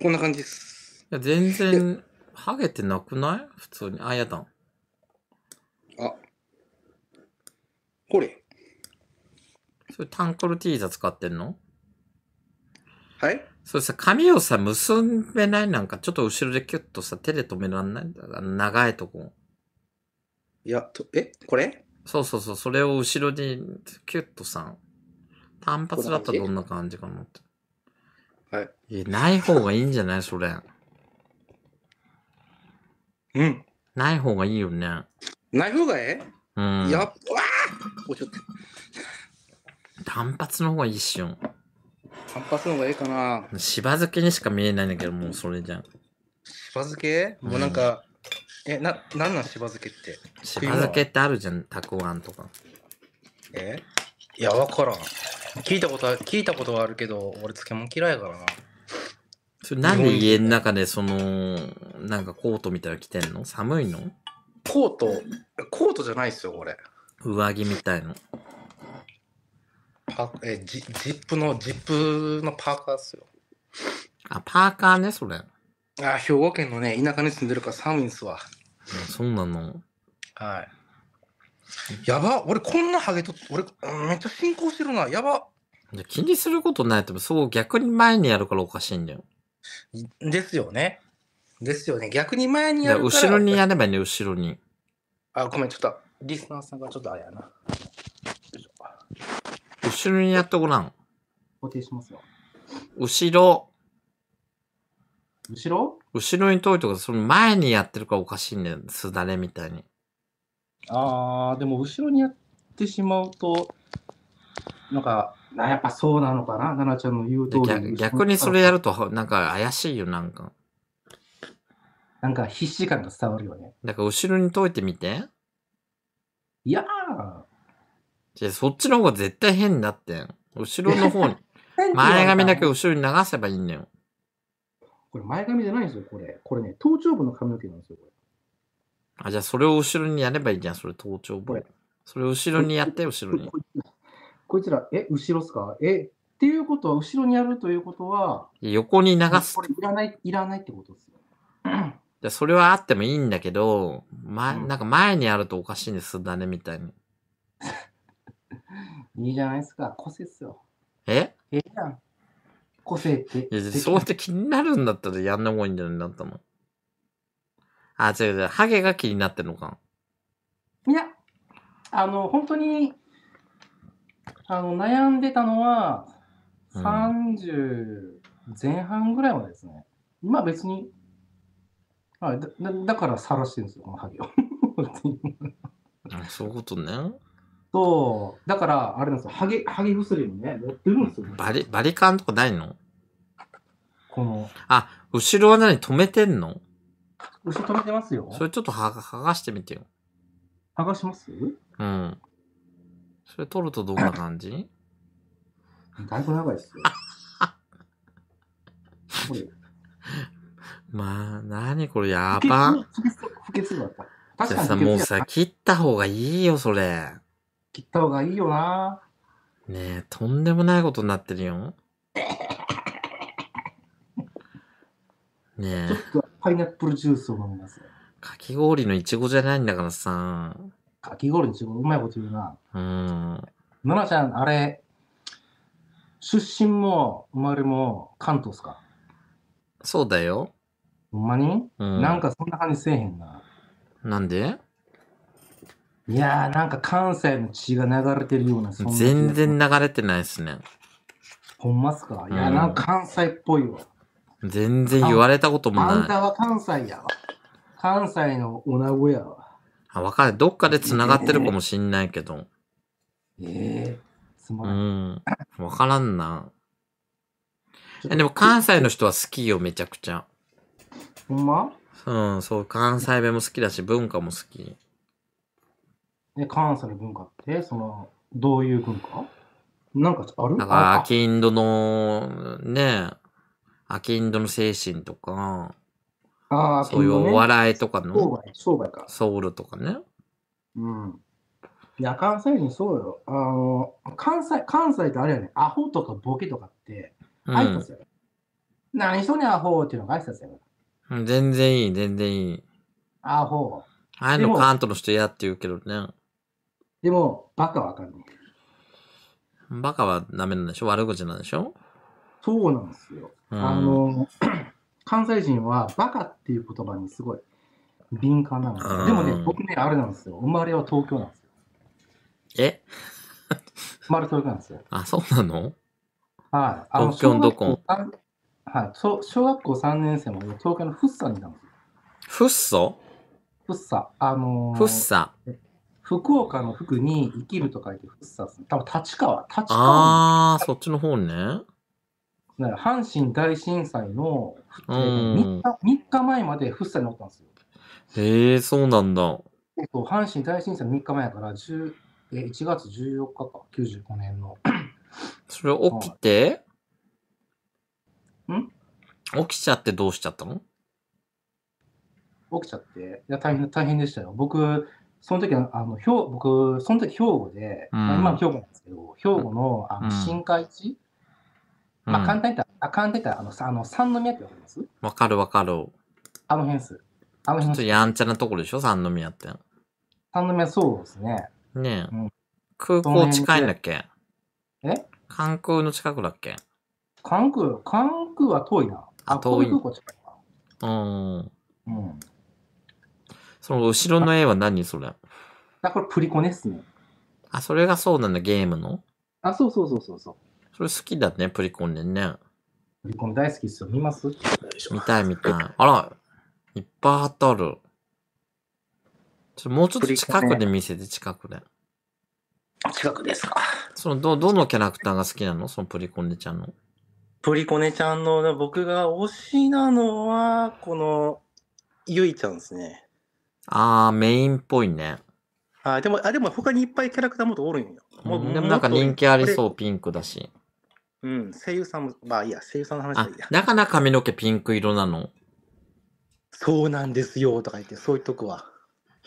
こんな感じです。いや全然、ハゲてなくない普通に。あ、やだ。あ。これ。それタンクル T シャツ買ってんのはいそうさ、髪をさ、結べないなんか、ちょっと後ろでキュッとさ、手で止めらんない長いとこ。いや、とえこれそうそうそう、それを後ろでキュッとさ、単発だったらどんな感じかなって。はい。いや、ない方がいいんじゃないそれ。うん。ない方がいいよね。ない方がええうん。やっ、わあ落ちちゃった。単発の方がいいっしょ。単発の方がいいかな。しば漬けにしか見えないんだけど、もうそれじゃん。しば漬け、もうなんか、え、な、なんなんしば漬けって。しば漬けってあるじゃん、たくあんとか。えいや、わからん。聞いたこと聞いたことはあるけど、俺漬物嫌いやからな。それなんで家の中でその、なんかコートみたいなの着てんの寒いのコート、コートじゃないっすよ、俺。上着みたいの。パーえジ、ジップの、ジップのパーカーっすよ。あ、パーカーね、それ。あ、兵庫県のね、田舎に住んでるから寒いんすわ。そうなの。はい。やば、俺こんなハゲと、俺、めっちゃ進行してるな、やば。気にすることないと、そう逆に前にやるからおかしいんだよ。ですよね。ですよね。逆に前にやるから。後ろにやればね、後ろに。あ、ごめん、ちょっと、リスナーさんがちょっとあれやな。後ろにやってごらん。固定しますよ。後ろ。後ろ後ろに遠いとか、その前にやってるかおかしいんだよ。すだれみたいに。あー、でも後ろにやってしまうと、なんか、やっぱそうなのかな、奈々ちゃんの言う通り。逆にそれやると、なんか怪しいよ、なんか。なんか必死感が伝わるよね。だから後ろに解いてみて。いやー。じゃそっちの方が絶対変だって後ろの方に。前髪だけ後ろに流せばいいんだよ。これ前髪じゃないんですよ、これ。これね、頭頂部の髪の毛なんですよ、これ。あ、じゃあそれを後ろにやればいいじゃん、それ頭頂部。それを後ろにやって、後ろに。こいつら、え、後ろっすかえ、っていうことは、後ろにやるということは、横に流す。これいらない、いらないってことですよ。じゃそれはあってもいいんだけど、前、なんか前にやるとおかしいんです、だね、みたいに。いいじゃないですか。個性っすよ。えええじゃん。個性って。いやそうやって気になるんだったらやんなもんいいんじゃないなったの。あ、違う違う。ハゲが気になってんのか。いや、あの、本当に、あの、悩んでたのは、30前半ぐらいまでですね。まあ別に、あだだだから晒してるんですよ、このハゲを。あそういうことね。そう。だから、あれなんですよ。ハゲ、ハゲ薬にね、持ってるんですよ。バリ、バリカンとかないのこの。あ、後ろは何止めてんの後ろ止めてますよ。それちょっとは剥がしてみてよ。剥がしますうん。それ取るとどんな感じだいぶ長いっすよ。まあ、なにこれ、やば。不潔だった。確かに。じゃあさ、もうさ、切った方がいいよ、それ。切った方がいいよな。ねえ、とんでもないことになってるよ。ねえ。ちょっとパイナップルジュースを飲みます。かき氷のいちごじゃないんだからさ。かき氷のいちご、うまいこと言うな。うん。奈々ちゃん、あれ、出身も生まれも関東っすかそうだよ。ほんまに、うん、なんかそんな感じせえへんな。なんでいやー、なんか関西の血が流れてるような、な全然流れてないですね。ほんますかいや、なんか関西っぽいわ。全然言われたこともあんたは関西やわ。関西の女子やわ。あ、わかる。どっかで繋がってるかもしんないけど。ええつうまらん。ん。わからんな。えでも関西の人は好きよ、めちゃくちゃ。ほんまうん、そう、関西弁も好きだし、文化も好き。え、関西の文化って、その、どういう文化なんかあるなんかアキンドの、ね、アキンドの精神とか、あそういうお笑いとかの、商売商売か。ソウルとかね。うん。いや、関西人そうよ。あの、関西、関西ってあれやね、アホとかボケとかって、挨拶やうん。何しとねアホっていうのが挨拶やね。全然いい、全然いい。アホ。ああいうの関東の人嫌って言うけどね。でも、バカはあかんい。バカはダメなんでしょ悪口なんでしょそうなんですよ。あの、関西人はバカっていう言葉にすごい敏感なんですよ。でもね僕ね、あれなんですよ。生まれは東京なんですよ。え生まれ東京なんですよ。あ、そうなのはい。あの東京のどこ小学校はい。小学校3年生まで東京の福生にいたんですよ。フッ素フッサ。あのーフッサ。福岡の福に生きると書いて、福さ多分立川、立川。ああ、そっちの方ね。阪神大震災の3日 ,3 日前まで福さにおったんですよ。へえ、そうなんだ。えっと、阪神大震災3日前やから10、えー、1月14日か、95年の。それ起きて、はい、ん起きちゃってどうしちゃったの起きちゃって、いや、大変、大変でしたよ。僕、その時は、あの、兵、僕、その時兵庫で、うんまあ、今の兵庫なんですけど、兵庫の、あの、新海地、うん、まあ、簡単に言ったら、あ、簡単に言ったら、あの、あ三宮ってわかりますわかるわかる。あの辺っす。あの辺ちょっとやんちゃなところでしょ三宮って。三宮そうですね。ねえ。うん、空港近いんだっけえ関空の近くだっけ関空、関空は遠いな。あ、遠い。空港近いな。うん。うん。その後ろの絵は何それあ、これプリコネっすね。あ、それがそうなんだ、ゲームのあ、そうそうそうそうそう。それ好きだね、プリコネね。プリコネ大好きっすよ。見ます見たい見たい。あら、いっぱい当たる。ちょもうちょっと近くで見せて、近くで。近くですか。その、ど、どのキャラクターが好きなのそのプリコネちゃんの。プリコネちゃんの、僕が推しなのは、この、ゆいちゃんですね。ああ、メインっぽいね。あでも、あ、でも他にいっぱいキャラクターもっとおるんよ。もうんでもなんか人気ありそう、ピンクだし。う。ん、声優さんも、まあいいや、声優さんの話はあいいや、。だから髪の毛ピンク色なの。そうなんですよ、とか言って、そういうとこは。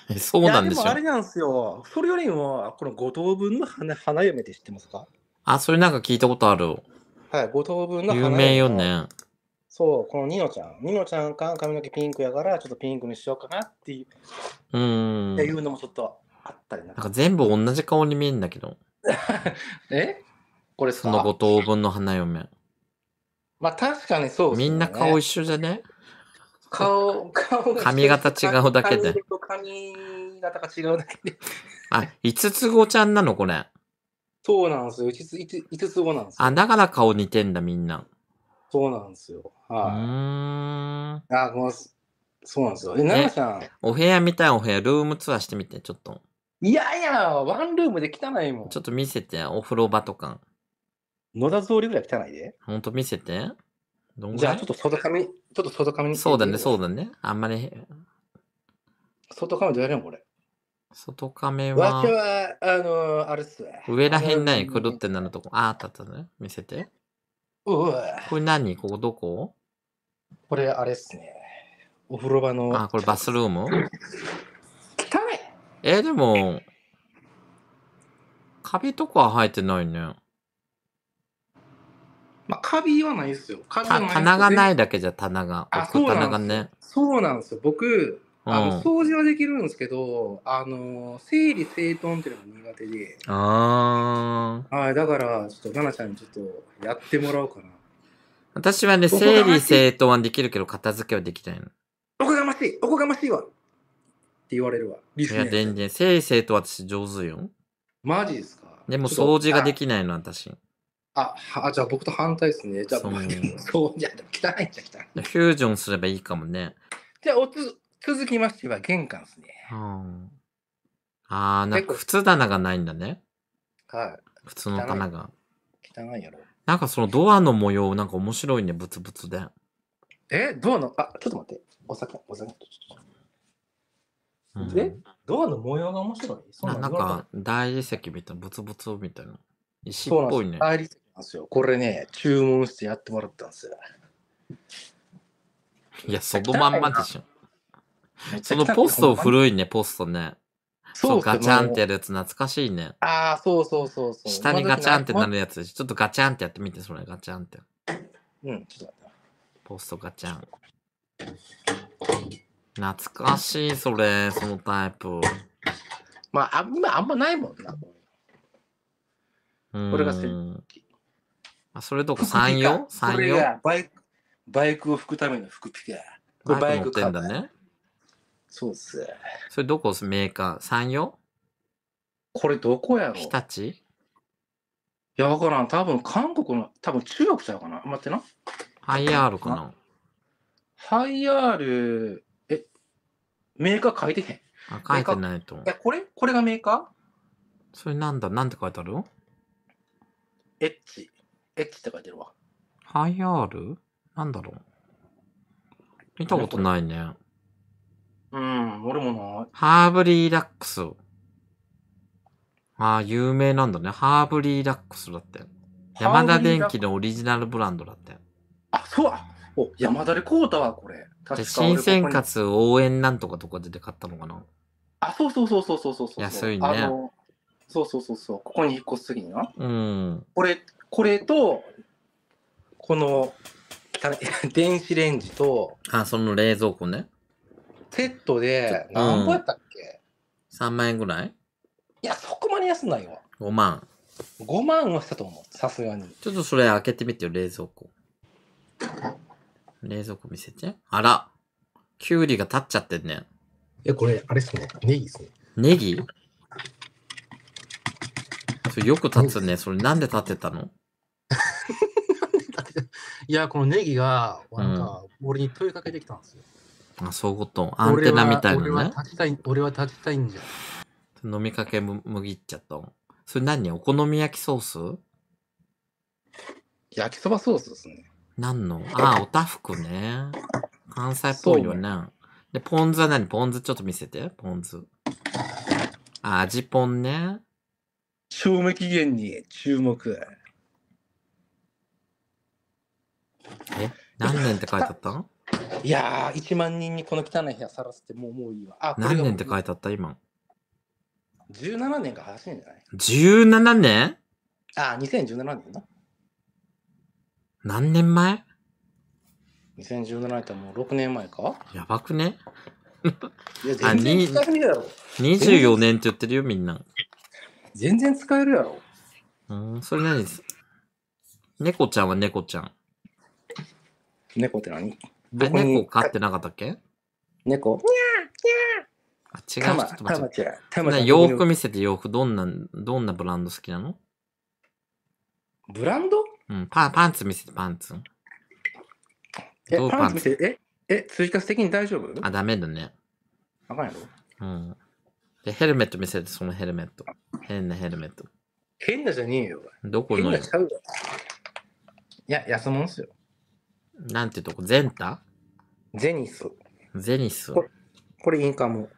えそうなんでしいや、でもあれなんですよ。それよりも、この五等分の花花嫁って知ってますかあ、それなんか聞いたことある。はい、五等分の花有名よね。そう、このニノちゃん。ニノちゃんか髪の毛ピンクやから、ちょっとピンクにしようかなっていう。うん。っていうのもちょっとあったりなんか全部同じ顔に見えんだけど。えこれその五等分の花嫁。まあ確かにそう、ね、みんな顔一緒じゃね顔、顔髪型違うだけで。髪型が違うだけで。あ、五つ子ちゃんなのこれ。そうなんですよ。五つ、五つ子なんですよ。あ、だから顔似てんだみんな。そうなんですよ。はい。あ、もう、そうなんですよ。え、奈良さん、お部屋見たいお部屋、ルームツアーしてみて、ちょっと。いやいや、ワンルームで汚いもん。ちょっと見せて、お風呂場とか。野田通りぐらい汚いで。ほんと見せて。じゃあ、ちょっと外髪、ちょっと外髪に。そうだね、そうだね。あんまり。外髪どうやるこれ。外亀は。わは、あのー、あれっす上らへんない、くるってなるとこ。あ、あったったね。見せて。うわこれ何ここどここれあれっすね。お風呂場の。あ、これバスルーム汚いえ、でも、カビとかは生えてないね。まあ、カビはないっすよ。カビはない棚がないだけじゃ棚が。あ、そう棚がね。そうなんですよ。僕、あの掃除はできるんですけど、あの整理整頓っていうのが苦手で、あはい、だから、ちょっと、ななちゃんにちょっとやってもらおうかな。私はね、整理整頓はできるけど、片付けはできないの。おこがましいおこがましいわって言われるわ。リスいや、全然、整理整頓は私上手よ。マジですかでも、掃除ができないの、私。ああ、じゃあ僕と反対ですね。じゃあ、そうそう、じ ゃ汚いんじゃ汚い。フュージョンすればいいかもね。じゃあ、おつ、続きましては玄関ですね。うん、ああ、なんか普通棚がないんだね。はい。普通の棚が。汚いやろ。なんかそのドアの模様、なんか面白いね、ブツブツで。え、ドアの、あ、ちょっと待って。お酒、お酒。うん、え、ドアの模様が面白いそななんか大理石みたいな、ブツブツみたいな。石っぽいね。大理石なんですよ。これね、注文してやってもらったんですよ。いや、そのまんまでしょ。そのポスト古いね、ポストね。そう、ガチャンってやるやつ懐かしいね。ああ、そうそうそうそう。下にガチャンってなるやつ。ちょっとガチャンってやってみて、それガチャンって。うん、ちょっと待って。ポストガチャン。懐かしい、それ、そのタイプ。まあ、あ今あんまないもんな、これ。がセあそれとか3、4?3、4? バイク、バイクを拭くためのくピカ。バイクてんだね。そうっすね。それどこすメーカー山陽これどこやろ日立いや、わからん。多分韓国の、多分中国ちゃうかな。待ってな。ハイアールかな。ハイアール、え、メーカー書いてへん。あ、書いてないと思う。え、これこれがメーカーそれなんだなんて書いてあるエッチ。エッチって書いてるわ。ハイアールなんだろう見たことないね。うん、俺もない。ハーブリーラックス。ああ、有名なんだね。ハーブリーラックスだったよ。山田電機のオリジナルブランドだったよ。あ、そうお、山田でこうたわ、これ。確か新生活応援なんとかとか出て買ったのかなあ、そうそうそうそうそうそうそう。安いね。そうそうそうそう。ここに引っ越すぎな。うん。これ、これと、この、電子レンジと。あ、その冷蔵庫ね。セットで、何個やったっけ、3万円ぐらいいや、そこまで安ないわ。?5 万。5万はしたと思う。さすがに。ちょっとそれ開けてみてよ、冷蔵庫。冷蔵庫見せて。あら。きゅうりが立っちゃってんね。え、これ、あれっすね。ネギっすね。ネギそれよく立つね。それなんで立ってたの いや、このネギが、なんか、俺に問いかけてきたんですよ。あ、そういうこと。アンテナみたいなね。俺は立ちたい、俺は立ちたいんじゃ。飲みかけむ、むぎっちゃったそれ何お好み焼きソース焼きそばソースですね。何のああ、おたふくね。関西っぽいよね。で、ポン酢は何ポン酢ちょっと見せて。ポン酢。あ、味ポンね。賞味期限に注目。え何年って書いてあったのいやー、1万人にこの汚い部屋さらってもうもういいわ。あ、何年って書いてあった今。17年が話してんじゃない17年あ、2017年な。何年前2017年ってもう6年前かやばくねいや、全然使えるやろ。?24 年って言ってるよ、みんな。全然使えるやろ。うん、それ何です。猫ちゃんは猫ちゃん。猫って何どこに猫飼ってなかったっけ猫にあ違う、ちょっと待って。タマちゃん洋服見せて洋服、どんな、どんなブランド好きなのブランドうん、パパンツ見せてパンツ。え、どうパンツ見せて、え、え、追加的に大丈夫あ、ダメだね。あかんやろうん。で、ヘルメット見せて、そのヘルメット。変なヘルメット。変なじゃねえよ。どこ変のないや、安物っすよ。なんていうとこ、ゼンタゼニス。ゼニス。これ、これインカム。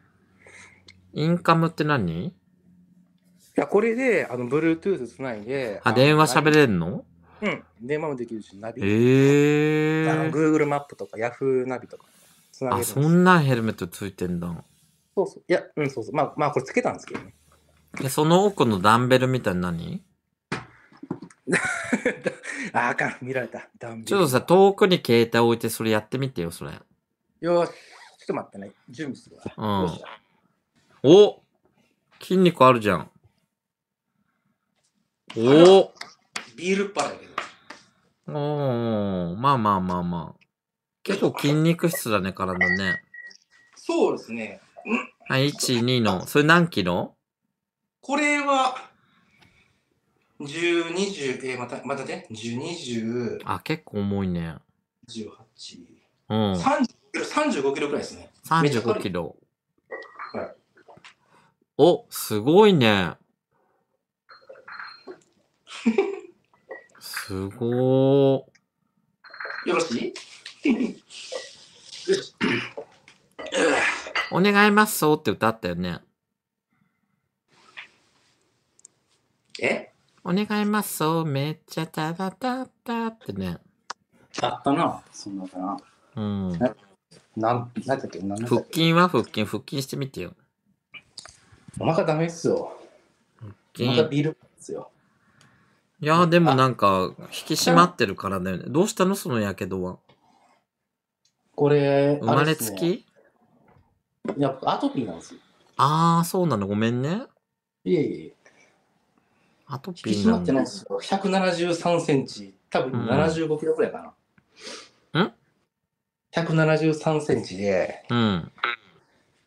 インカムって何いや、これで、あの、Bluetooth つないで。あ、電話喋れんのうん。電話もできるし、ナビ。ええー。Google マップとか Yahoo ナビとかつなあ、そんなヘルメットついてんだ。そうそう。いや、うん、そうそう。まあ、まあ、これつけたんですけどね。で、その奥のダンベルみたいな何 あ、あかん、見られた。ダちょっとさ、遠くに携帯置いて、それやってみてよ、それ。よし、ちょっと待ってね。準備するわ。うん。お筋肉あるじゃん。おビールっ腹だけど。おおまあまあまあまあ。結構筋肉質だね、体ね。そうですね。はい、1、2の。それ何キロこれは、十二十えー、また、またね、十二十あ、結構重いね。十八うん。三十五キロくらいですね。三十五キロ。はい。お、すごいね。すごー。よろしい お願いますそうって歌ったよね。えお願いますそう、めっちゃってね。あったな、そんなかな。うん。腹だっけ、だっけ。筋は腹筋、腹筋してみてよ。お腹ダメっすよ。腹筋。ビールっすよ。いやーでもなんか、引き締まってるからだよね。どうしたのそのやけどは。これ、生まれつきすねいや、アトピーなんですよ。あー、そうなの。ごめんね。いえいえ。アトピー引まってないですよ。173センチ、多分75キロぐらいかな。うん ?173 センチで、うん。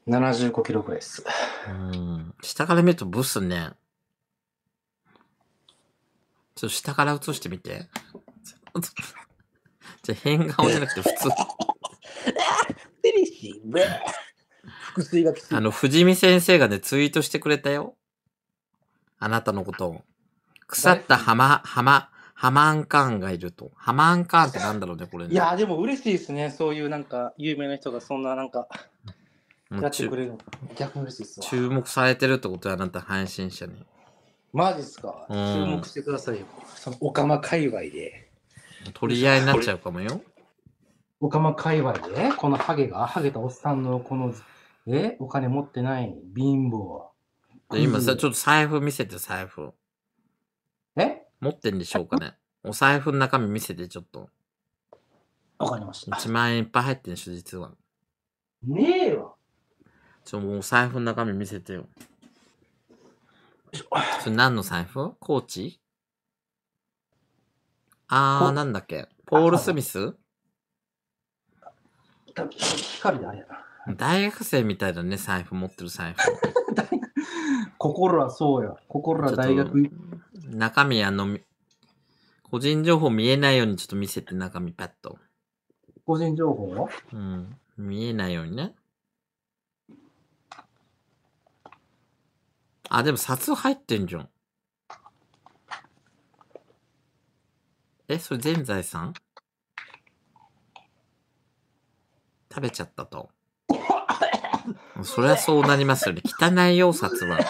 75キロぐらいです。うん。下から見るとブスね。ちょっと下から映してみて。じゃ変顔じゃなくて普通。あの、藤見先生がね、ツイートしてくれたよ。あなたのことを。腐ったハマ、ハマ、ハマンカンがいると。ハマンカンってなんだろうね、これね。いや、でも嬉しいですね。そういうなんか、有名な人がそんななんか、やってくれるの。逆に嬉しいっすわ。注目されてるってことは、あなた配信者に。マジっすか。注うん目してくださいよ。その、オカマ界隈で。取り合いになっちゃうかもよ。オカマ界隈で、このハゲが、ハゲたおっさんのこの、えお金持ってない貧乏今さ、ちょっと財布見せて、財布。え持ってんでしょうかね。お財布の中身見せて、ちょっと。わかりました。1万円いっぱい入ってんでしょ、実は。ねえわ。ちょ、もうお財布の中身見せてよ。それ何の財布コーチあー、なんだっけポール・スミス光であれやな。大学生みたいだね、財布持ってる財布。心はそうや。心は大学中身あの、個人情報見えないようにちょっと見せて、中身パッと。個人情報はうん。見えないようにね。あ、でも札入ってんじゃん。え、それ全財産食べちゃったと。そりゃそうなりますよね。汚いよ、札は。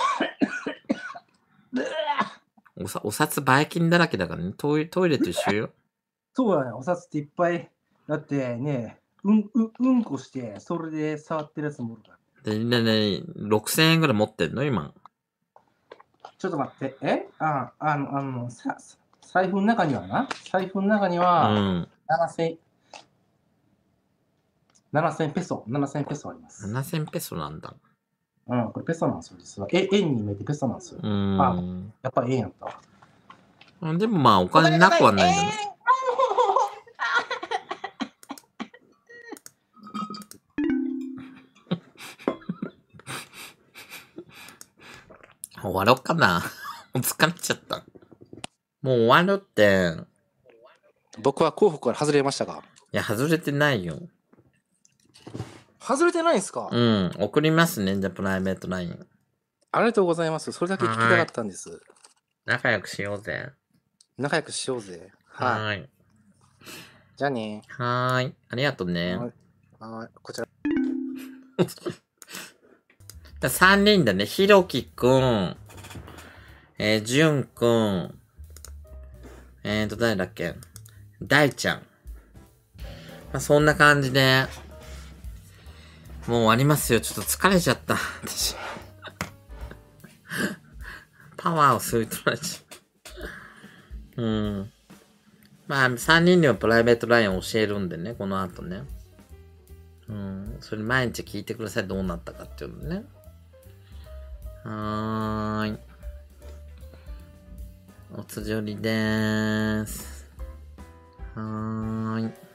おさお札ばい金だらけだからねトイ。トイレと一緒よ。そうだね、お札っていっぱい。だってね、うん、ううんこして、それで触ってるやつもおるから。で、ね、ね、6000円ぐらい持ってんの今。ちょっと待って、えあ、あの、あの、さ、財布の中にはな、財布の中には、うん、7000、7000ペソ、7000ペソあります。7000ペソなんだ。うん、これペストなんですわ。え、円に見えてペストなんでうん。あ、やっぱ円やったわ。うん、でもまあ、お金なくはないんだね。終わろうかな。もう疲れちゃった。もう終わるって。僕は候補から外れましたかいや、外れてないよ。外れてないんすかうん。送りますね、じゃプライベート LINE。ありがとうございます。それだけ聞きたかったんです。仲良くしようぜ。仲良くしようぜ。はい。じゃあね。はーい。ありがとうね。はい。こちら。3 人だね。ひろきくん、えー、じゅんくん、えーと、誰だっけ大ちゃん。まあ、そんな感じで、もう終わりますよ。ちょっと疲れちゃった。私。パワーを吸い取られちゃう。うん。まあ、3人にはプライベートラインを教えるんでね、この後ね。うん。それ毎日聞いてください。どうなったかっていうのね。はーい。おつじょりでーす。はーい。